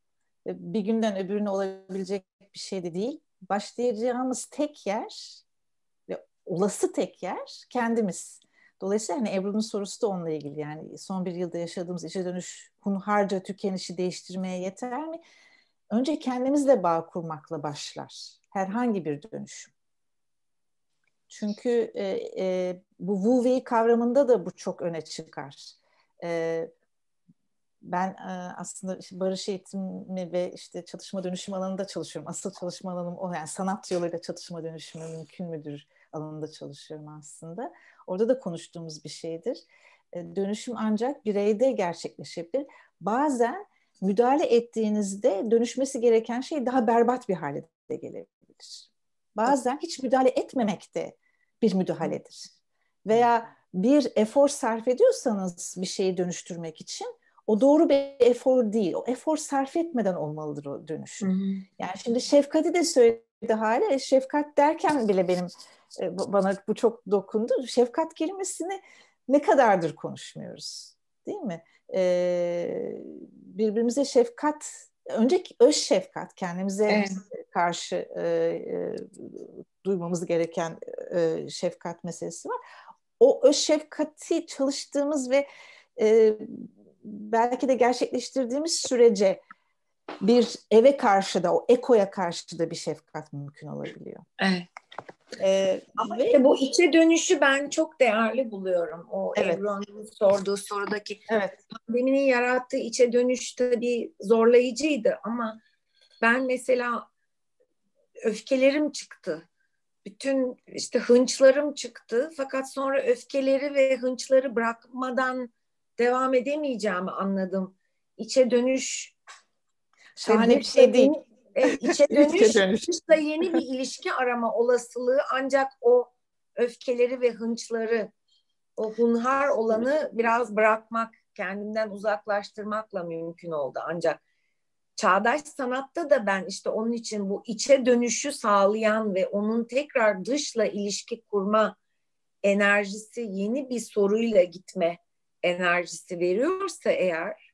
Ee, bir günden öbürüne olabilecek bir şey de değil. Başlayacağımız tek yer ve olası tek yer kendimiz. Dolayısıyla hani Ebru'nun sorusu da onunla ilgili yani son bir yılda yaşadığımız işe dönüş hunharca tükenişi değiştirmeye yeter mi? önce kendimizle bağ kurmakla başlar herhangi bir dönüşüm. Çünkü e, e, bu Wu-Wei kavramında da bu çok öne çıkar. E, ben e, aslında barış eğitimi ve işte çatışma dönüşüm alanında çalışıyorum. Asıl çalışma alanım o yani sanat yoluyla çatışma dönüşümü mümkün müdür alanında çalışıyorum aslında. Orada da konuştuğumuz bir şeydir. E, dönüşüm ancak bireyde gerçekleşebilir. Bazen müdahale ettiğinizde dönüşmesi gereken şey daha berbat bir hale de gelebilir. Bazen hiç müdahale etmemek de bir müdahaledir. Veya bir efor sarf ediyorsanız bir şeyi dönüştürmek için o doğru bir efor değil. O efor sarf etmeden olmalıdır o dönüş. Yani şimdi şefkati de söyledi hala. E, şefkat derken bile benim e, bana bu çok dokundu. Şefkat kelimesini ne kadardır konuşmuyoruz? değil mi? E, birbirimize şefkat, önce öz şefkat kendimize evet. karşı e, e, duymamız gereken e, şefkat meselesi var. O öz şefkati çalıştığımız ve e, belki de gerçekleştirdiğimiz sürece bir eve karşı da o ekoya karşı da bir şefkat mümkün olabiliyor. Evet. Ee, Ama ve... işte bu içe dönüşü ben çok değerli buluyorum. O evet. Ebron'un sorduğu sorudaki evet. pandeminin yarattığı içe dönüş tabii zorlayıcıydı ama ben mesela öfkelerim çıktı. Bütün işte hınçlarım çıktı. Fakat sonra öfkeleri ve hınçları bırakmadan devam edemeyeceğimi anladım. İçe dönüş şahane bir şey değil e, [LAUGHS] içe dönüş, dışta yeni bir ilişki arama olasılığı ancak o öfkeleri ve hınçları, o hunhar olanı biraz bırakmak, kendimden uzaklaştırmakla mümkün oldu ancak. Çağdaş sanatta da ben işte onun için bu içe dönüşü sağlayan ve onun tekrar dışla ilişki kurma enerjisi yeni bir soruyla gitme enerjisi veriyorsa eğer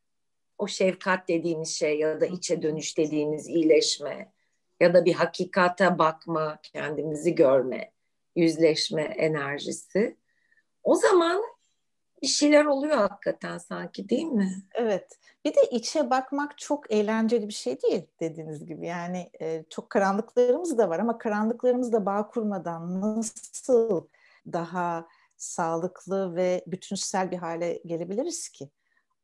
o şefkat dediğimiz şey ya da içe dönüş dediğimiz iyileşme ya da bir hakikate bakma, kendimizi görme, yüzleşme enerjisi. O zaman bir şeyler oluyor hakikaten sanki değil mi? Evet. Bir de içe bakmak çok eğlenceli bir şey değil dediğiniz gibi. Yani e, çok karanlıklarımız da var ama karanlıklarımızla bağ kurmadan nasıl daha sağlıklı ve bütünsel bir hale gelebiliriz ki?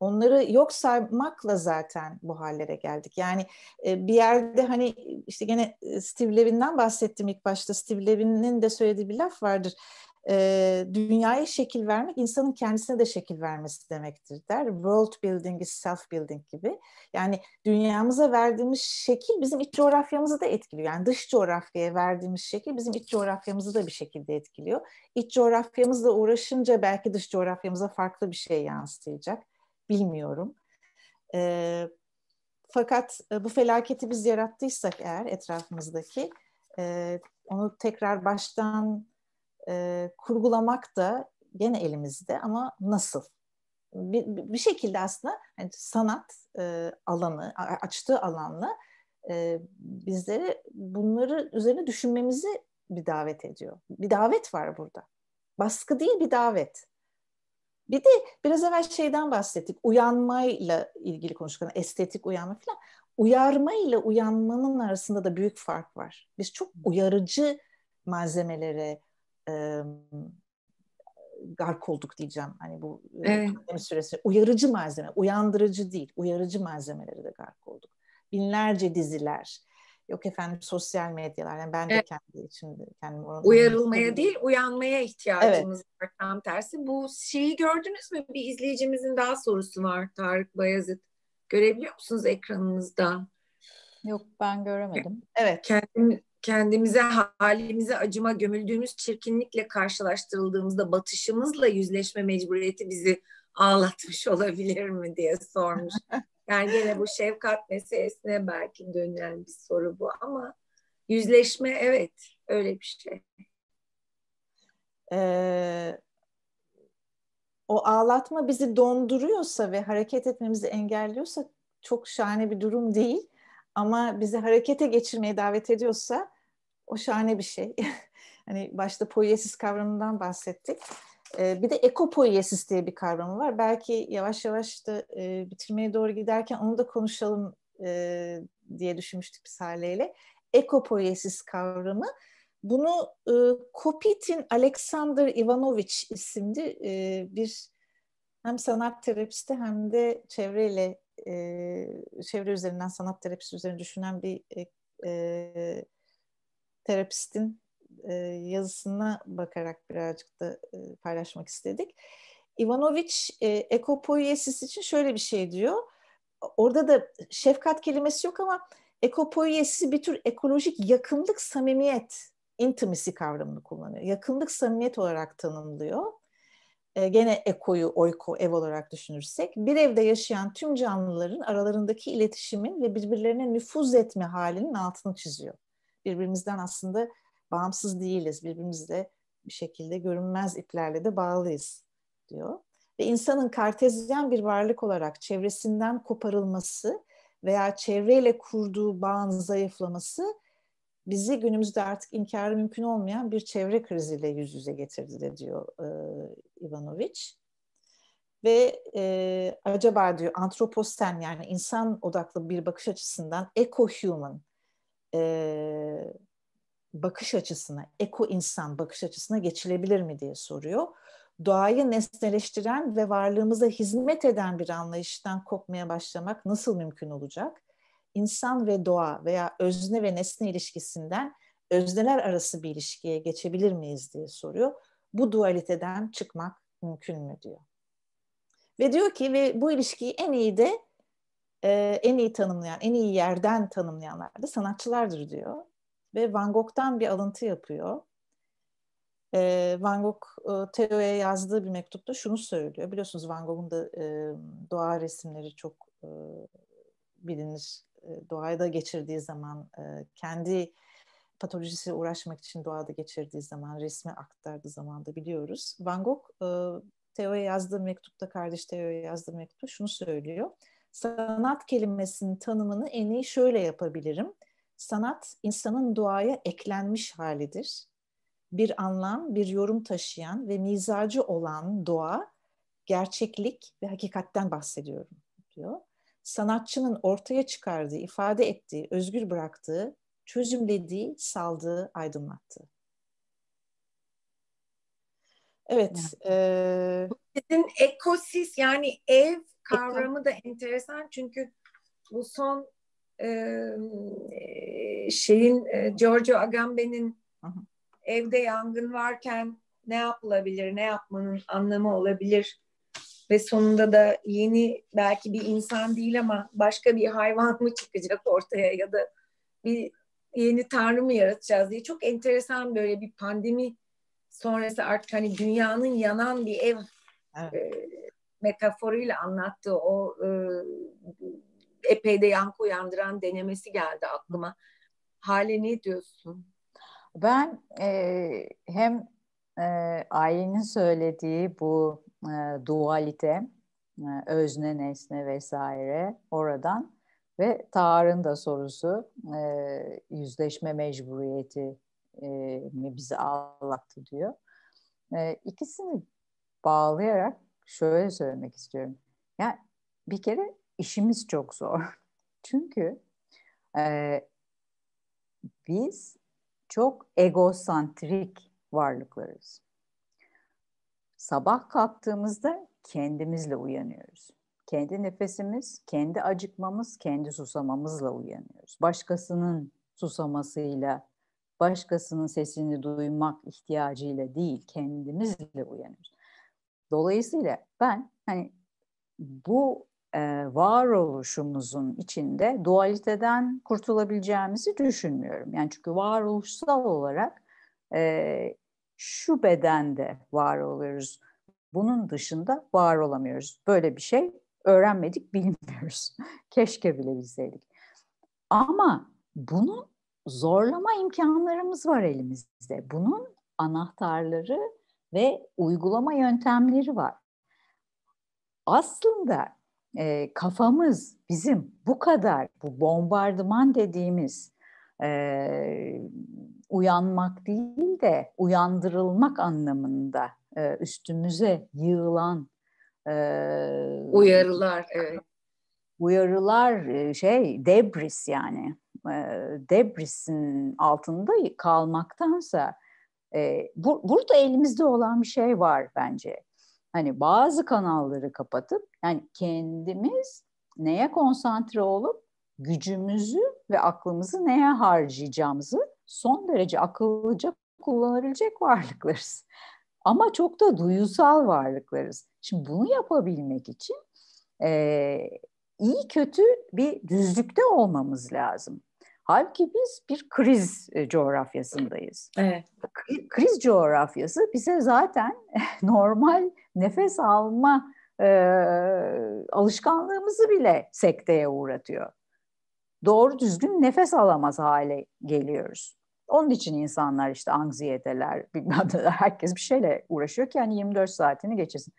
Onları yok saymakla zaten bu hallere geldik. Yani e, bir yerde hani işte gene e, Steve Levin'den bahsettim ilk başta. Steve Levin'in de söylediği bir laf vardır. E, dünyaya şekil vermek insanın kendisine de şekil vermesi demektir der. World building is self building gibi. Yani dünyamıza verdiğimiz şekil bizim iç coğrafyamızı da etkiliyor. Yani dış coğrafyaya verdiğimiz şekil bizim iç coğrafyamızı da bir şekilde etkiliyor. İç coğrafyamızla uğraşınca belki dış coğrafyamıza farklı bir şey yansıtacak bilmiyorum. E, fakat bu felaketi biz yarattıysak eğer etrafımızdaki e, onu tekrar baştan e, kurgulamak da gene elimizde ama nasıl? Bir, bir şekilde aslında yani sanat e, alanı, açtığı alanla e, bizlere bunları üzerine düşünmemizi bir davet ediyor. Bir davet var burada. Baskı değil bir davet. Bir de biraz evvel şeyden bahsettik. Uyanmayla ilgili konuştuk. Hani estetik uyanma falan. Uyarma ile uyanmanın arasında da büyük fark var. Biz çok uyarıcı malzemelere e, gark olduk diyeceğim. Hani bu evet. pandemi süresi. Uyarıcı malzeme, uyandırıcı değil. Uyarıcı malzemelere de gark olduk. Binlerce diziler, Yok efendim sosyal medyalar. Yani ben de evet. kendi içimde kendim orada. Uyarılmaya istedim. değil, uyanmaya ihtiyacımız evet. var tam tersi. Bu şeyi gördünüz mü? Bir izleyicimizin daha sorusu var Tarık Bayazıt. Görebiliyor musunuz ekranınızda? Yok ben göremedim. Evet. Kendim, kendimize halimize acıma gömüldüğümüz çirkinlikle karşılaştırıldığımızda batışımızla yüzleşme mecburiyeti bizi ağlatmış [LAUGHS] olabilir mi diye sormuş. [LAUGHS] Yani gene bu şefkat meselesine belki dönen bir soru bu ama yüzleşme evet öyle bir şey. Ee, o ağlatma bizi donduruyorsa ve hareket etmemizi engelliyorsa çok şahane bir durum değil. Ama bizi harekete geçirmeye davet ediyorsa o şahane bir şey. [LAUGHS] hani başta poiesis kavramından bahsettik bir de ekopoiesis diye bir kavramı var. Belki yavaş yavaş da e, bitirmeye doğru giderken onu da konuşalım e, diye düşünmüştük biz Hale'yle. Ekopoiesis kavramı. Bunu e, Kopitin Alexander Ivanovich isimli e, bir hem sanat terapisti hem de çevreyle e, çevre üzerinden sanat terapisi üzerine düşünen bir e, e, terapistin e, yazısına bakarak birazcık da e, paylaşmak istedik. Ivanoviç e, ekopoiesis için şöyle bir şey diyor. Orada da şefkat kelimesi yok ama ekopoiesis bir tür ekolojik yakınlık, samimiyet, intimacy kavramını kullanıyor. Yakınlık, samimiyet olarak tanımlıyor. E, gene ekoyu, oiko, ev olarak düşünürsek. Bir evde yaşayan tüm canlıların aralarındaki iletişimin ve birbirlerine nüfuz etme halinin altını çiziyor. Birbirimizden aslında bağımsız değiliz. Birbirimizle bir şekilde görünmez iplerle de bağlıyız diyor. Ve insanın kartezyen bir varlık olarak çevresinden koparılması veya çevreyle kurduğu bağın zayıflaması bizi günümüzde artık inkarı mümkün olmayan bir çevre kriziyle yüz yüze getirdi de diyor e, Ivanovic. Ve e, acaba diyor antroposten yani insan odaklı bir bakış açısından eco-human e, bakış açısına, eko insan bakış açısına geçilebilir mi diye soruyor. Doğayı nesneleştiren ve varlığımıza hizmet eden bir anlayıştan kopmaya başlamak nasıl mümkün olacak? İnsan ve doğa veya özne ve nesne ilişkisinden özneler arası bir ilişkiye geçebilir miyiz diye soruyor. Bu dualiteden çıkmak mümkün mü diyor. Ve diyor ki ve bu ilişkiyi en iyi de e, en iyi tanımlayan, en iyi yerden tanımlayanlar da sanatçılardır diyor ve Van Gogh'tan bir alıntı yapıyor. E, Van Gogh e, Theo'ya yazdığı bir mektupta şunu söylüyor. Biliyorsunuz Van Gogh'un da e, doğa resimleri çok e, bilinir. E, doğayda geçirdiği zaman e, kendi patolojisiyle uğraşmak için doğada geçirdiği zaman, resme aktardığı zaman da biliyoruz. Van Gogh e, Theo'ya yazdığı mektupta, kardeş Theo'ya yazdığı mektupta şunu söylüyor. Sanat kelimesinin tanımını en iyi şöyle yapabilirim. Sanat insanın duaya eklenmiş halidir. Bir anlam, bir yorum taşıyan ve mizacı olan doğa gerçeklik ve hakikatten bahsediyorum diyor. Sanatçının ortaya çıkardığı, ifade ettiği, özgür bıraktığı, çözümlediği, saldığı, aydınlattığı. Evet. E... Sizin ekosis yani ev kavramı da enteresan çünkü bu son şeyin Giorgio Agamben'in evde yangın varken ne yapılabilir, ne yapmanın anlamı olabilir ve sonunda da yeni belki bir insan değil ama başka bir hayvan mı çıkacak ortaya ya da bir yeni tanrı mı yaratacağız diye çok enteresan böyle bir pandemi sonrası artık hani dünyanın yanan bir ev evet. e, metaforuyla anlattığı o e, epey de yankı uyandıran denemesi geldi aklıma. Hale ne diyorsun? Ben e, hem e, Aylin'in söylediği bu e, dualite, e, özne nesne vesaire oradan ve Tar'ın da sorusu e, yüzleşme mecburiyeti e, mi bizi ağlattı diyor. E, ikisini bağlayarak şöyle söylemek istiyorum. Yani bir kere işimiz çok zor. [LAUGHS] Çünkü e, biz çok egosantrik varlıklarız. Sabah kalktığımızda kendimizle uyanıyoruz. Kendi nefesimiz, kendi acıkmamız, kendi susamamızla uyanıyoruz. Başkasının susamasıyla, başkasının sesini duymak ihtiyacıyla değil, kendimizle uyanıyoruz. Dolayısıyla ben hani bu e, varoluşumuzun içinde dualiteden kurtulabileceğimizi düşünmüyorum. Yani çünkü varoluşsal olarak e, şu bedende var oluyoruz. Bunun dışında var olamıyoruz. Böyle bir şey öğrenmedik, [LAUGHS] bilmiyoruz. Keşke bile bilseydik. Ama bunu zorlama imkanlarımız var elimizde. Bunun anahtarları ve uygulama yöntemleri var. Aslında e, kafamız bizim bu kadar bu bombardıman dediğimiz e, uyanmak değil de uyandırılmak anlamında e, üstümüze yığılan e, uyarılar evet. uyarılar şey debris yani e, debrisin altında kalmaktansa e, bu, burada elimizde olan bir şey var bence hani bazı kanalları kapatıp yani kendimiz neye konsantre olup gücümüzü ve aklımızı neye harcayacağımızı son derece akıllıca kullanabilecek varlıklarız. [LAUGHS] Ama çok da duyusal varlıklarız. Şimdi bunu yapabilmek için e, iyi kötü bir düzlükte olmamız lazım. Halbuki biz bir kriz e, coğrafyasındayız. Evet. Kriz coğrafyası bize zaten [LAUGHS] normal nefes alma e, alışkanlığımızı bile sekteye uğratıyor. Doğru düzgün nefes alamaz hale geliyoruz. Onun için insanlar işte anksiyeteler, [LAUGHS] bilmem neler, herkes bir şeyle uğraşıyor ki hani 24 saatini geçesin.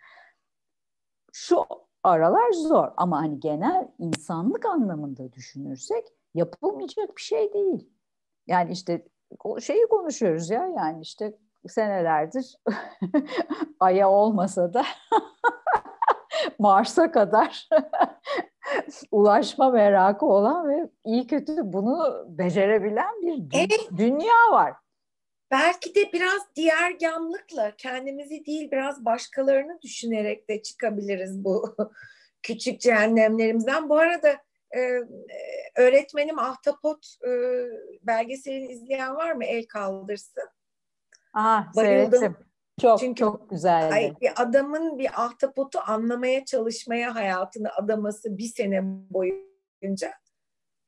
Şu aralar zor ama hani genel insanlık anlamında düşünürsek yapılmayacak bir şey değil. Yani işte şeyi konuşuyoruz ya yani işte senelerdir [LAUGHS] aya olmasa da [LAUGHS] Mars'a kadar [LAUGHS] ulaşma merakı olan ve iyi kötü bunu becerebilen bir dü- evet. Eh. dünya var. Belki de biraz diğer diğergamlıkla kendimizi değil biraz başkalarını düşünerek de çıkabiliriz bu küçük cehennemlerimizden. Bu arada ee, öğretmenim Ahtapot e, belgeselini izleyen var mı? El kaldırsın. Aha, Bayıldım. Çok Çünkü, çok güzeldi. Ay, bir adamın bir ahtapotu anlamaya çalışmaya hayatını adaması bir sene boyunca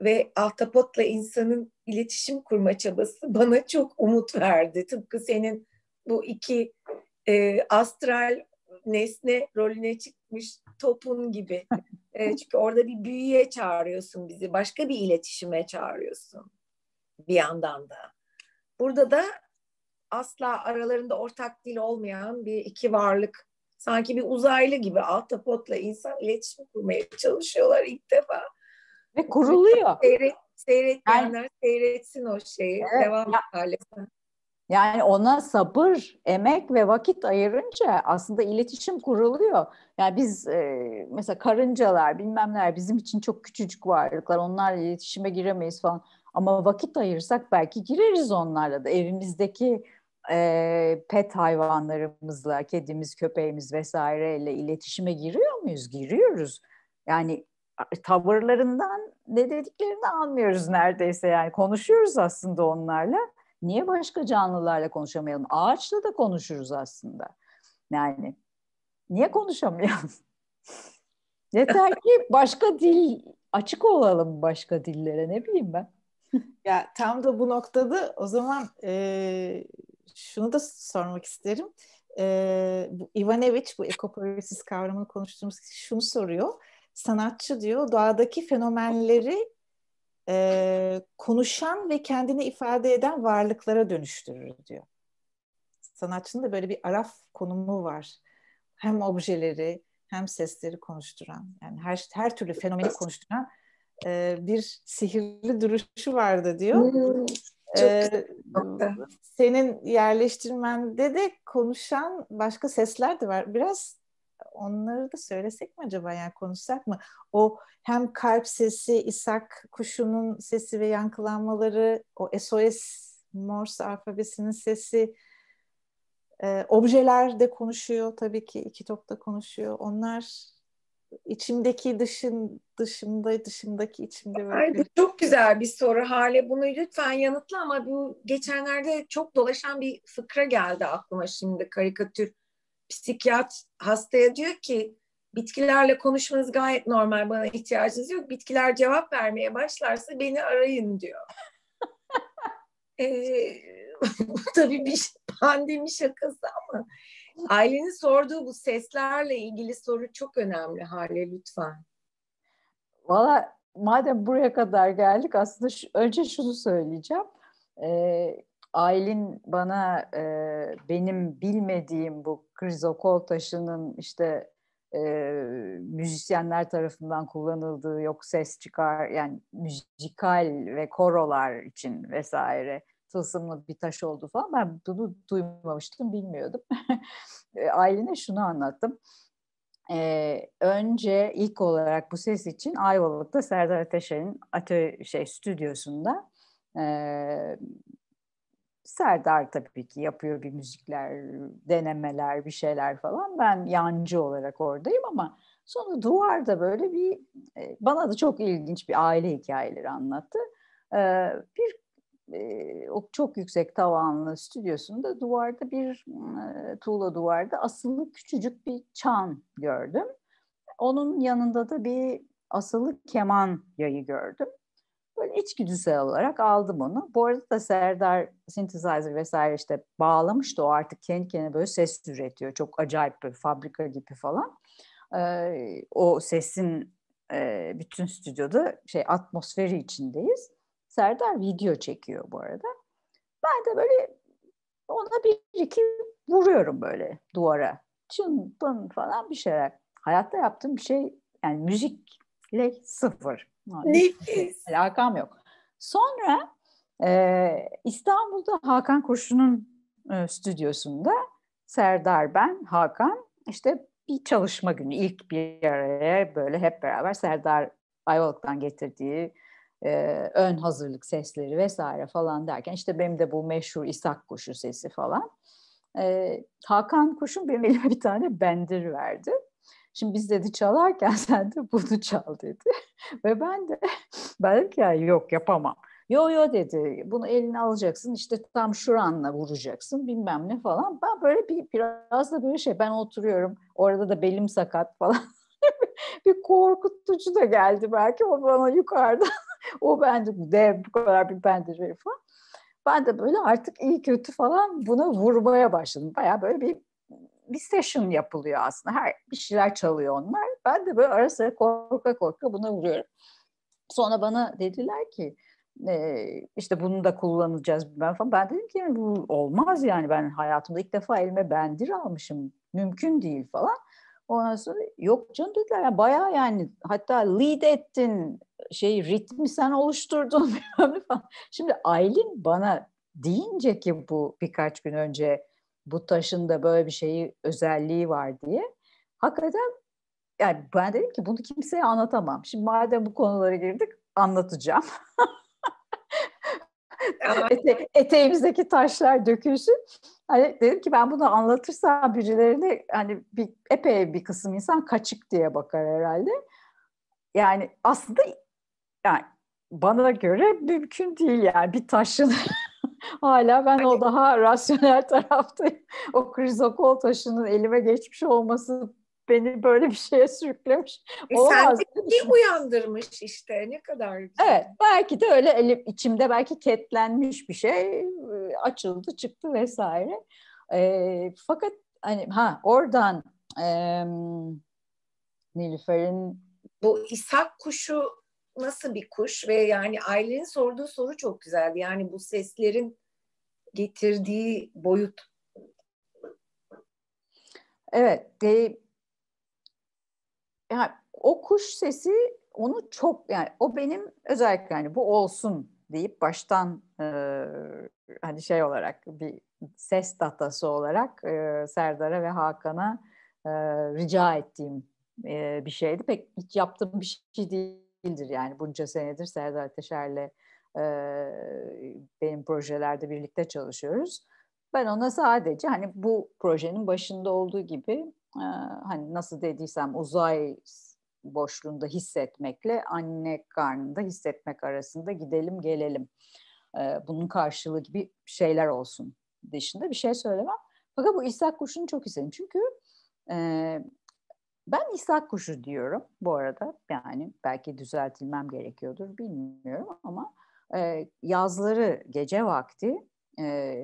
ve ahtapotla insanın iletişim kurma çabası bana çok umut verdi. Tıpkı senin bu iki e, astral nesne rolüne çıkmış topun gibi. [LAUGHS] E, çünkü orada bir büyüye çağırıyorsun bizi. Başka bir iletişime çağırıyorsun bir yandan da. Burada da asla aralarında ortak dil olmayan bir iki varlık sanki bir uzaylı gibi ahtapotla insan iletişim kurmaya çalışıyorlar ilk defa. Ve kuruluyor. Seyret, seyretmeyenler yani, seyretsin o şeyi. Evet, devam ya, yani ona sabır, emek ve vakit ayırınca aslında iletişim kuruluyor. Yani biz e, mesela karıncalar bilmemler bizim için çok küçücük varlıklar. Onlarla iletişime giremeyiz falan. Ama vakit ayırsak belki gireriz onlarla da. Evimizdeki e, pet hayvanlarımızla, kedimiz, köpeğimiz vesaireyle iletişime giriyor muyuz? Giriyoruz. Yani tavırlarından ne dediklerini anlıyoruz neredeyse yani konuşuyoruz aslında onlarla Niye başka canlılarla konuşamayalım? Ağaçla da konuşuruz aslında. Yani niye konuşamayalım? [LAUGHS] Yeter ki başka dil açık olalım başka dillere ne bileyim ben. [LAUGHS] ya tam da bu noktada o zaman e, şunu da sormak isterim. E, bu Ivanovic bu ekopoesis kavramını konuştuğumuz kişi şunu soruyor. Sanatçı diyor doğadaki fenomenleri e, konuşan ve kendini ifade eden varlıklara dönüştürür diyor. Sanatçının da böyle bir araf konumu var. Hem objeleri hem sesleri konuşturan yani her her türlü fenomeni konuşturan e, bir sihirli duruşu vardı diyor. Hmm, ee, senin yerleştirmende de konuşan başka sesler de var. Biraz onları da söylesek mi acaba yani konuşsak mı? O hem kalp sesi, İshak kuşunun sesi ve yankılanmaları, o SOS Morse alfabesinin sesi, e, objeler de konuşuyor tabii ki iki topta konuşuyor. Onlar içimdeki dışın dışımda dışındaki içimde böyle. bu çok güzel bir soru Hale. Bunu lütfen yanıtla ama bu geçenlerde çok dolaşan bir fıkra geldi aklıma şimdi karikatür psikiyat hastaya diyor ki bitkilerle konuşmanız gayet normal bana ihtiyacınız yok. Bitkiler cevap vermeye başlarsa beni arayın diyor. [LAUGHS] ee, [LAUGHS] bu tabii bir şey, pandemi şakası ama ailenin sorduğu bu seslerle ilgili soru çok önemli hale lütfen. Valla madem buraya kadar geldik aslında şu, önce şunu söyleyeceğim. Ee, Aylin bana e, benim bilmediğim bu Krizo Koltaş'ının işte e, müzisyenler tarafından kullanıldığı yok ses çıkar yani müzikal ve korolar için vesaire tılsımlı bir taş oldu falan ben bunu duymamıştım bilmiyordum. ailene [LAUGHS] e, şunu anlattım. Ee, önce ilk olarak bu ses için Ayvalık'ta Serdar Ateşer'in atö şey stüdyosunda e, Serdar tabii ki yapıyor bir müzikler, denemeler, bir şeyler falan. Ben yancı olarak oradayım ama sonra duvarda böyle bir e, bana da çok ilginç bir aile hikayeleri anlattı. E, bir e, o çok yüksek tavanlı stüdyosunda duvarda bir tuğla duvarda asılı küçücük bir çan gördüm. Onun yanında da bir asılı keman yayı gördüm. Böyle içgüdüsel olarak aldım onu. Bu arada da Serdar synthesizer vesaire işte bağlamıştı. O artık kendi kendine böyle ses üretiyor. Çok acayip böyle fabrika gibi falan. Ee, o sesin e, bütün stüdyoda şey atmosferi içindeyiz. Serdar video çekiyor bu arada. Ben de böyle ona bir iki vuruyorum böyle duvara. Çın pın falan bir şeyler. Hayatta yaptığım bir şey yani müzikle sıfır. Nefis. Şey, alakam yok. Sonra e, İstanbul'da Hakan Koşu'nun e, stüdyosunda Serdar ben, Hakan işte bir çalışma günü ilk bir araya böyle hep beraber Serdar Ayvalık'tan getirdiği e, ön hazırlık sesleri vesaire falan derken işte benim de bu meşhur İshak Koşu sesi falan. E, Hakan Kuş'un benim elime bir tane bendir verdi. Şimdi biz dedi çalarken [LAUGHS] sen de bunu çal dedi. Ve ben de [LAUGHS] ben dedim ki ya yok yapamam. Yo yo dedi bunu eline alacaksın işte tam şuranla vuracaksın bilmem ne falan. Ben böyle bir biraz da böyle şey ben oturuyorum orada da belim sakat falan. [LAUGHS] bir korkutucu da geldi belki o bana yukarıda o bence dev bu kadar bir bende şey falan. Ben de böyle artık iyi kötü falan buna vurmaya başladım. Baya böyle bir bir session yapılıyor aslında. Her bir şeyler çalıyor onlar. Ben de böyle ara sıra korka korka buna vuruyorum. Sonra bana dediler ki e, işte bunu da kullanacağız ben falan. Ben dedim ki bu olmaz yani ben hayatımda ilk defa elime bendir almışım. Mümkün değil falan. Ondan sonra yok canım dediler yani bayağı yani hatta lead ettin şey ritmi sen oluşturdun [LAUGHS] falan. Şimdi Aylin bana deyince ki bu birkaç gün önce bu taşın da böyle bir şeyi özelliği var diye. Hakikaten yani ben dedim ki bunu kimseye anlatamam. Şimdi madem bu konulara girdik anlatacağım. [LAUGHS] Ete, eteğimizdeki taşlar dökülsün. Hani dedim ki ben bunu anlatırsam birilerine hani bir, epey bir kısım insan kaçık diye bakar herhalde. Yani aslında yani bana göre mümkün değil yani bir taşın [LAUGHS] Hala ben hani... o daha rasyonel [LAUGHS] taraftayım. o krizokol taşının elime geçmiş olması beni böyle bir şeye sürüklemiş. E Olamaz. Sen uyandırmış işte ne kadar güzel. Evet belki de öyle elim, içimde belki ketlenmiş bir şey açıldı çıktı vesaire. E, fakat hani ha oradan e, Nilüfer'in bu İshak kuşu nasıl bir kuş ve yani ailenin sorduğu soru çok güzeldi. Yani bu seslerin getirdiği boyut. Evet. De, yani o kuş sesi onu çok yani o benim özellikle yani bu olsun deyip baştan e, hani şey olarak bir ses datası olarak e, Serdar'a ve Hakan'a e, rica ettiğim e, bir şeydi. Pek hiç yaptığım bir şey değildir yani bunca senedir Serdar Ateşer'le benim projelerde birlikte çalışıyoruz. Ben ona sadece hani bu projenin başında olduğu gibi hani nasıl dediysem uzay boşluğunda hissetmekle anne karnında hissetmek arasında gidelim gelelim. Bunun karşılığı gibi şeyler olsun dışında bir şey söylemem. Fakat bu İshak Kuşu'nu çok istedim. Çünkü ben İshak Kuşu diyorum bu arada. Yani belki düzeltilmem gerekiyordur bilmiyorum ama yazları gece vakti e,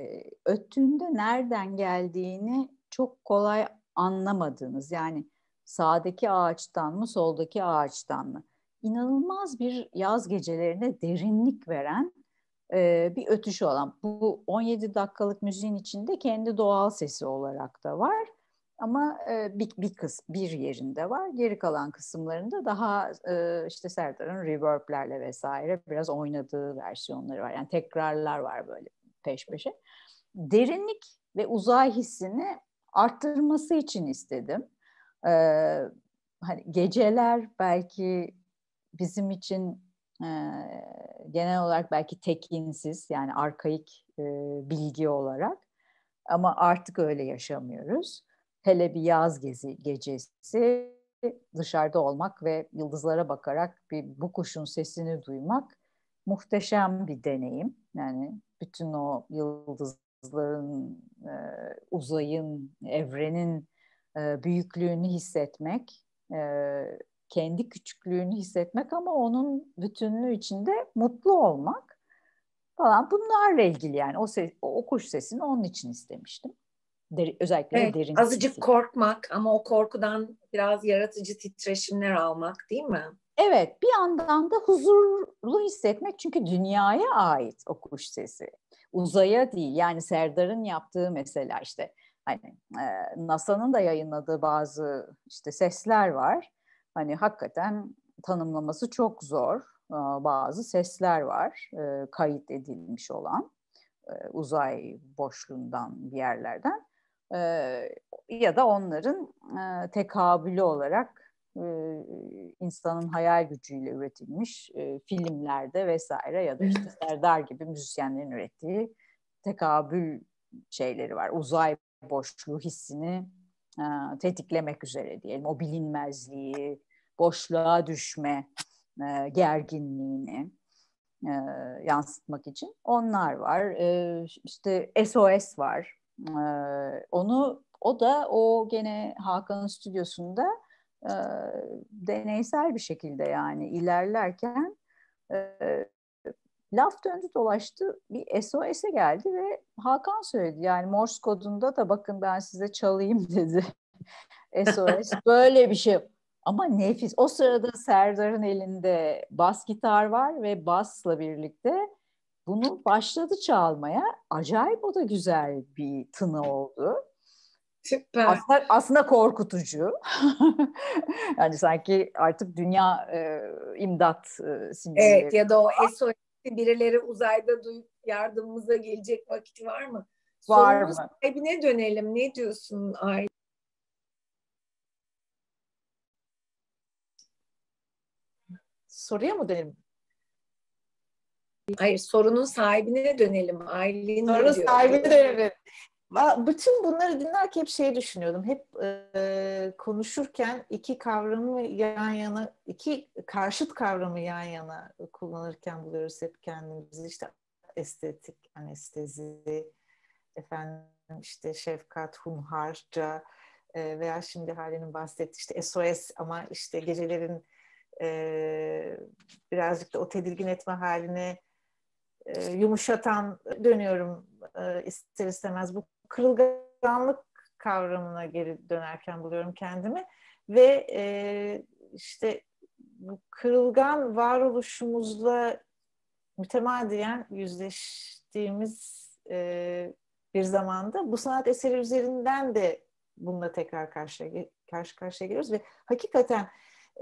öttüğünde nereden geldiğini çok kolay anlamadığınız yani sağdaki ağaçtan mı soldaki ağaçtan mı inanılmaz bir yaz gecelerine derinlik veren bir ötüş olan bu 17 dakikalık müziğin içinde kendi doğal sesi olarak da var ama e, bir, bir kız bir yerinde var. Geri kalan kısımlarında daha e, işte Serdar'ın reverb'lerle vesaire biraz oynadığı versiyonları var. Yani tekrarlar var böyle peş peşe. Derinlik ve uzay hissini arttırması için istedim. E, hani geceler belki bizim için e, genel olarak belki tekinsiz yani arkaik e, bilgi olarak ama artık öyle yaşamıyoruz Hele bir yaz gezi gecesi dışarıda olmak ve yıldızlara bakarak bir bu kuşun sesini duymak muhteşem bir deneyim. Yani bütün o yıldızların, e, uzayın, evrenin e, büyüklüğünü hissetmek, e, kendi küçüklüğünü hissetmek ama onun bütünlüğü içinde mutlu olmak falan bunlarla ilgili yani o, ses, o kuş sesini onun için istemiştim. Deri, özellikle evet, derin. Azıcık hissi. korkmak ama o korkudan biraz yaratıcı titreşimler almak değil mi? Evet bir yandan da huzurlu hissetmek çünkü dünyaya ait o kuş sesi. Uzaya değil yani Serdar'ın yaptığı mesela işte hani e, NASA'nın da yayınladığı bazı işte sesler var. Hani hakikaten tanımlaması çok zor. E, bazı sesler var e, kayıt edilmiş olan e, uzay boşluğundan bir yerlerden e, ya da onların e, tekabülü olarak e, insanın hayal gücüyle üretilmiş e, filmlerde vesaire ya da işte Serdar gibi müzisyenlerin ürettiği tekabül şeyleri var. Uzay boşluğu hissini e, tetiklemek üzere diyelim. O bilinmezliği, boşluğa düşme e, gerginliğini e, yansıtmak için onlar var. E, işte SOS var. E, onu o da o gene Hakan'ın stüdyosunda e, deneysel bir şekilde yani ilerlerken e, laf döndü dolaştı bir SOS'e geldi ve Hakan söyledi yani Morse kodunda da bakın ben size çalayım [LAUGHS] dedi. SOS [LAUGHS] böyle bir şey. Ama nefis. O sırada Serdar'ın elinde bas gitar var ve basla birlikte bunu başladı çalmaya. Acayip o da güzel bir tını oldu. Süper. Aslında, aslında korkutucu. [LAUGHS] yani sanki artık dünya e, imdat e, sinyali. Evet ya da o SOS birileri uzayda duyup yardımımıza gelecek vakit var mı? Var Sorunun mı? sahibine dönelim. Ne diyorsun Ay? Soruya mı dönelim? Hayır sorunun sahibine dönelim. Ailenin sorunun sahibine dönelim. Bütün bunları dinlerken hep şey düşünüyordum. Hep e, konuşurken iki kavramı yan yana, iki karşıt kavramı yan yana kullanırken buluyoruz hep kendimizi. İşte estetik, anestezi, efendim işte şefkat, hunharca e, veya şimdi halinin bahsettiği işte SOS ama işte gecelerin e, birazcık da o tedirgin etme haline e, yumuşatan dönüyorum e, ister istemez bu kırılganlık kavramına geri dönerken buluyorum kendimi ve e, işte bu kırılgan varoluşumuzla mütemadiyen yüzleştiğimiz e, bir zamanda bu sanat eseri üzerinden de bununla tekrar karşı karşı karşıya geliyoruz ve hakikaten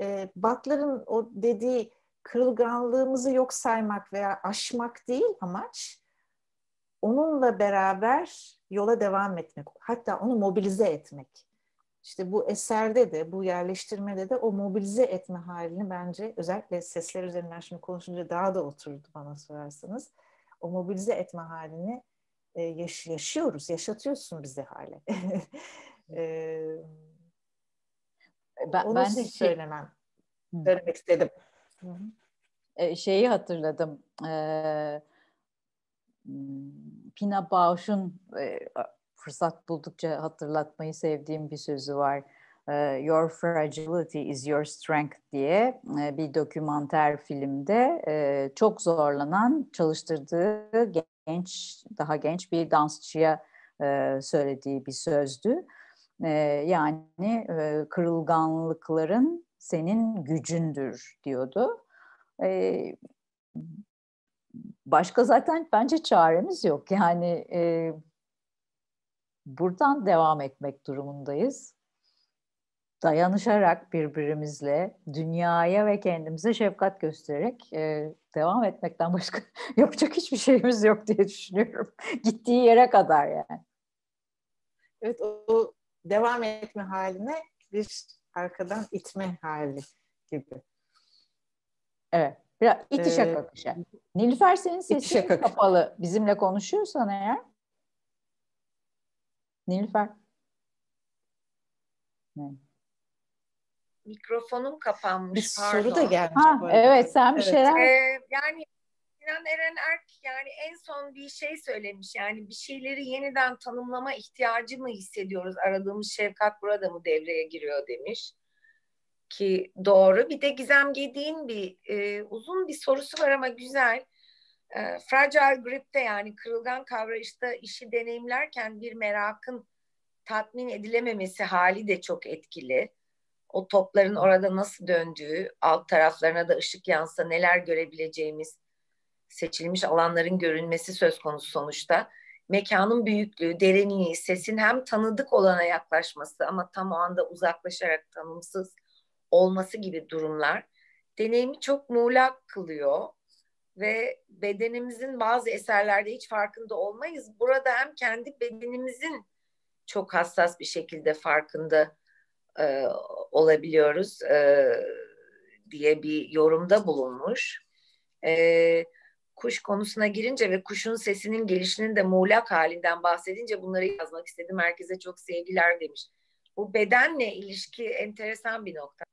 e, Butler'ın o dediği kırılganlığımızı yok saymak veya aşmak değil amaç. Onunla beraber yola devam etmek, hatta onu mobilize etmek. İşte bu eserde de, bu yerleştirmede de o mobilize etme halini bence özellikle sesler üzerinden şimdi konuşunca daha da oturdu bana sorarsanız. O mobilize etme halini e, yaş- yaşıyoruz, yaşatıyorsun bize hale. [LAUGHS] e, ben, Onu ben de şey söylemem, şey... söylemek istedim. E, şeyi hatırladım. E, hmm, Pina Bausch'un e, fırsat buldukça hatırlatmayı sevdiğim bir sözü var. E, your Fragility is Your Strength diye e, bir dokümanter filmde e, çok zorlanan çalıştırdığı genç daha genç bir dansçıya söylediği bir sözdü. Yani kırılganlıkların senin gücündür diyordu. E, başka zaten bence çaremiz yok. Yani e, buradan devam etmek durumundayız. Dayanışarak birbirimizle dünyaya ve kendimize şefkat göstererek e, devam etmekten başka [LAUGHS] yapacak hiçbir şeyimiz yok diye düşünüyorum. [LAUGHS] Gittiği yere kadar yani. Evet o devam etme haline bir arkadan itme hali gibi. Evet. Biraz itişe ee, kakışa. Nilüfer senin sesin kapalı. Bizimle konuşuyorsan eğer. Nilüfer. Ne? Mikrofonum kapanmış. Bir soru da gelmiş. Ha, evet sen bir evet. şeyler. Ee, yani Sinan Eren Erk yani en son bir şey söylemiş yani bir şeyleri yeniden tanımlama ihtiyacı mı hissediyoruz aradığımız şefkat burada mı devreye giriyor demiş ki doğru bir de Gizem Gedi'nin bir e, uzun bir sorusu var ama güzel e, fragile gripte yani kırılgan kavrayışta işi deneyimlerken bir merakın tatmin edilememesi hali de çok etkili o topların orada nasıl döndüğü, alt taraflarına da ışık yansa neler görebileceğimiz seçilmiş alanların görünmesi söz konusu sonuçta. Mekanın büyüklüğü, derinliği, sesin hem tanıdık olana yaklaşması ama tam o anda uzaklaşarak tanımsız olması gibi durumlar deneyimi çok muğlak kılıyor ve bedenimizin bazı eserlerde hiç farkında olmayız. Burada hem kendi bedenimizin çok hassas bir şekilde farkında e, olabiliyoruz e, diye bir yorumda bulunmuş. E, kuş konusuna girince ve kuşun sesinin gelişinin de muğlak halinden bahsedince bunları yazmak istedim. Herkese çok sevgiler demiş. Bu bedenle ilişki enteresan bir nokta.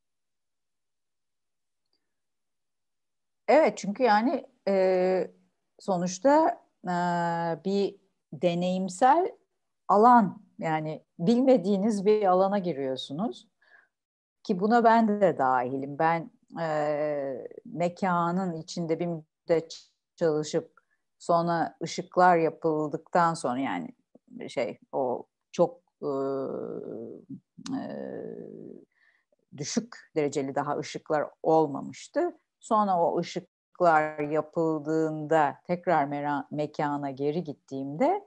Evet çünkü yani e, sonuçta e, bir deneyimsel alan yani bilmediğiniz bir alana giriyorsunuz ki buna ben de dahilim. Ben e, mekanın içinde bir müddet çalışıp sonra ışıklar yapıldıktan sonra yani şey o çok e, e, düşük dereceli daha ışıklar olmamıştı. Sonra o ışıklar yapıldığında tekrar mekana geri gittiğimde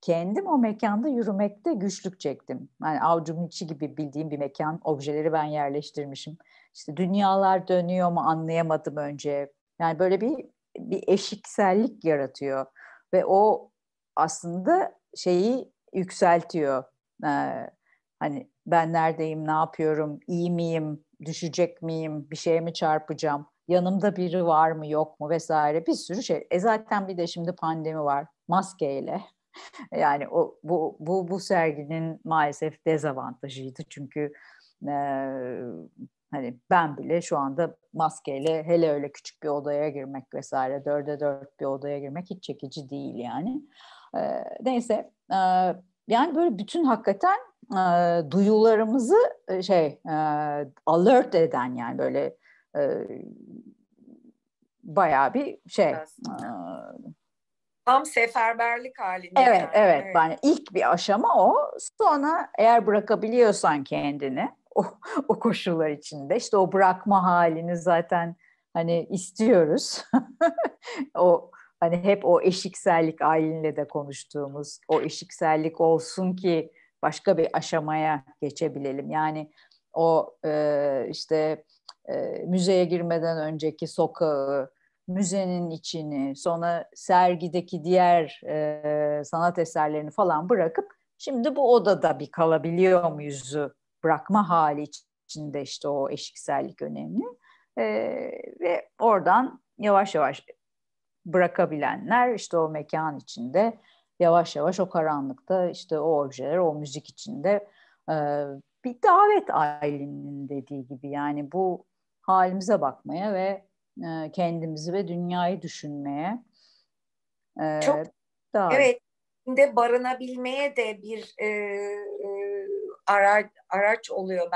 kendim o mekanda yürümekte güçlük çektim. Yani avcumun içi gibi bildiğim bir mekan. Objeleri ben yerleştirmişim. İşte dünyalar dönüyor mu anlayamadım önce. Yani böyle bir bir eşiksellik yaratıyor ve o aslında şeyi yükseltiyor. Ee, hani ben neredeyim, ne yapıyorum, iyi miyim, düşecek miyim, bir şeye mi çarpacağım, yanımda biri var mı, yok mu vesaire bir sürü şey. E zaten bir de şimdi pandemi var maskeyle. [LAUGHS] yani o bu bu bu serginin maalesef dezavantajıydı çünkü e, Hani ben bile şu anda maskeyle hele öyle küçük bir odaya girmek vesaire dörde dört bir odaya girmek hiç çekici değil yani. E, neyse e, yani böyle bütün hakikaten e, duyularımızı e, şey e, alert eden yani böyle e, bayağı bir şey. E, Tam seferberlik halinde. Evet, yani. evet. Yani ilk bir aşama o. Sonra eğer bırakabiliyorsan kendini o, o koşullar içinde. İşte o bırakma halini zaten hani istiyoruz. [LAUGHS] o hani hep o eşiksellik ailenle de konuştuğumuz o eşiksellik olsun ki başka bir aşamaya geçebilelim. Yani o e, işte e, müzeye girmeden önceki sokağı, müzenin içini, sonra sergideki diğer e, sanat eserlerini falan bırakıp şimdi bu odada bir kalabiliyor muyuzu bırakma hali içinde işte o eşiksellik önemli. E, ve oradan yavaş yavaş bırakabilenler işte o mekan içinde yavaş yavaş o karanlıkta işte o objeler, o müzik içinde e, bir davet ailenin dediği gibi yani bu halimize bakmaya ve e, kendimizi ve dünyayı düşünmeye e, çok davet. evet içinde barınabilmeye de bir e, araç araç oluyor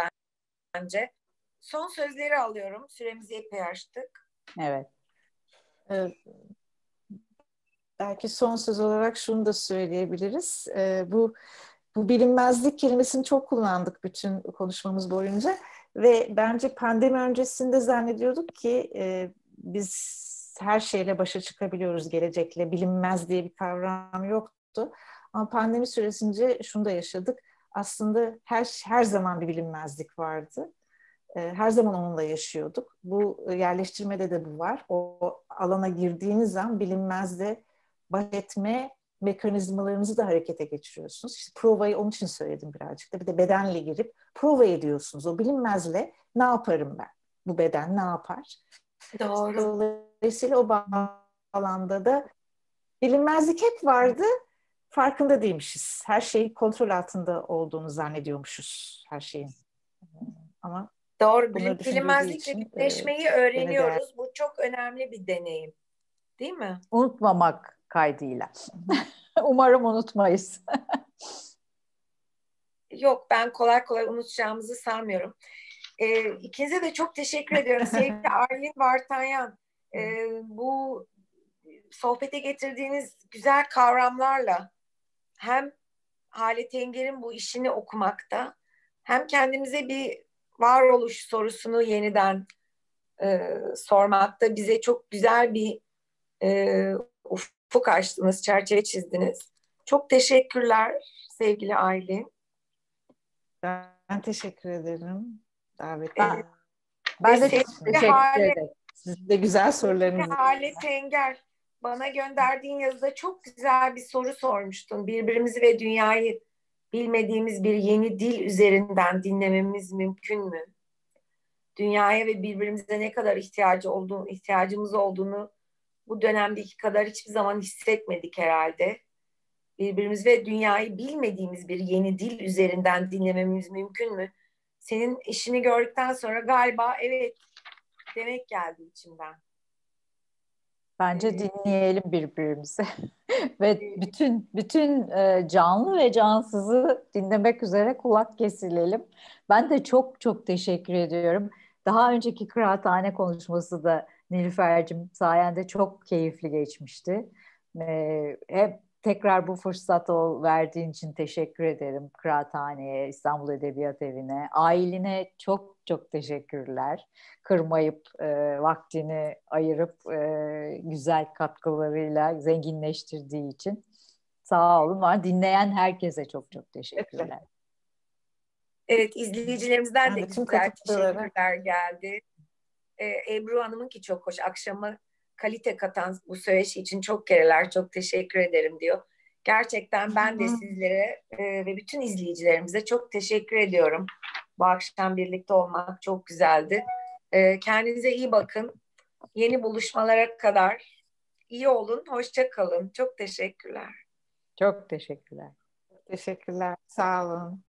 bence. Son sözleri alıyorum. Süremizi epey açtık. Evet. evet. Belki son söz olarak şunu da söyleyebiliriz. Ee, bu bu bilinmezlik kelimesini çok kullandık bütün konuşmamız boyunca ve bence pandemi öncesinde zannediyorduk ki e, biz her şeyle başa çıkabiliyoruz gelecekle bilinmez diye bir kavram yoktu. Ama pandemi süresince şunu da yaşadık aslında her her zaman bir bilinmezlik vardı. Ee, her zaman onunla yaşıyorduk. Bu e, yerleştirmede de bu var. O alana girdiğiniz an bilinmezle baş etme mekanizmalarınızı da harekete geçiriyorsunuz. İşte provayı onun için söyledim birazcık da. Bir de bedenle girip prova ediyorsunuz. O bilinmezle ne yaparım ben? Bu beden ne yapar? Doğru. Dolayısıyla o bağlamda da bilinmezlik hep vardı farkında değilmişiz. Her şeyi kontrol altında olduğunu zannediyormuşuz her şeyin. Ama Doğru. Bilinmezlikle birleşmeyi e, öğreniyoruz. Bu çok önemli bir deneyim. Değil mi? Unutmamak kaydıyla. [LAUGHS] Umarım unutmayız. [LAUGHS] Yok ben kolay kolay unutacağımızı sanmıyorum. E, ikinize de çok teşekkür ediyorum. [LAUGHS] Sevgili Arlin Vartanyan. E, bu sohbete getirdiğiniz güzel kavramlarla hem Hale Enger'in bu işini okumakta hem kendimize bir varoluş sorusunu yeniden e, sormakta bize çok güzel bir e, ufuk açtınız, çerçeve çizdiniz. Çok teşekkürler sevgili Aylin. Ben teşekkür ederim davetiniz. E, ben, ben de teşekkür, teşekkür ederim. Sizin de güzel sorularınız. Hale Tenger bana gönderdiğin yazıda çok güzel bir soru sormuştun. Birbirimizi ve dünyayı bilmediğimiz bir yeni dil üzerinden dinlememiz mümkün mü? Dünyaya ve birbirimize ne kadar ihtiyacı olduğunu, ihtiyacımız olduğunu bu dönemdeki kadar hiçbir zaman hissetmedik herhalde. Birbirimizi ve dünyayı bilmediğimiz bir yeni dil üzerinden dinlememiz mümkün mü? Senin işini gördükten sonra galiba evet demek geldi içimden. Bence ee, dinleyelim birbirimizi [LAUGHS] ve bütün bütün e, canlı ve cansızı dinlemek üzere kulak kesilelim. Ben de çok çok teşekkür ediyorum. Daha önceki kıraathane konuşması da Nilüfer'cim sayende çok keyifli geçmişti. Ee, hep tekrar bu fırsatı verdiğin için teşekkür ederim. Kıraathane'ye, İstanbul Edebiyat Evi'ne, ailene çok çok teşekkürler. Kırmayıp, e, vaktini ayırıp e, güzel katkılarıyla zenginleştirdiği için. Sağ olun. Var dinleyen herkese çok çok teşekkürler. Evet, izleyicilerimizden de güzel teşekkürler geldi. Ee, Ebru Hanım'ın ki çok hoş. Akşamı kalite katan bu süreç için çok kereler çok teşekkür ederim diyor. Gerçekten ben de sizlere e, ve bütün izleyicilerimize çok teşekkür ediyorum. Bu akşam birlikte olmak çok güzeldi. E, kendinize iyi bakın. Yeni buluşmalara kadar iyi olun, hoşça kalın. Çok teşekkürler. Çok teşekkürler. Teşekkürler. Sağ olun.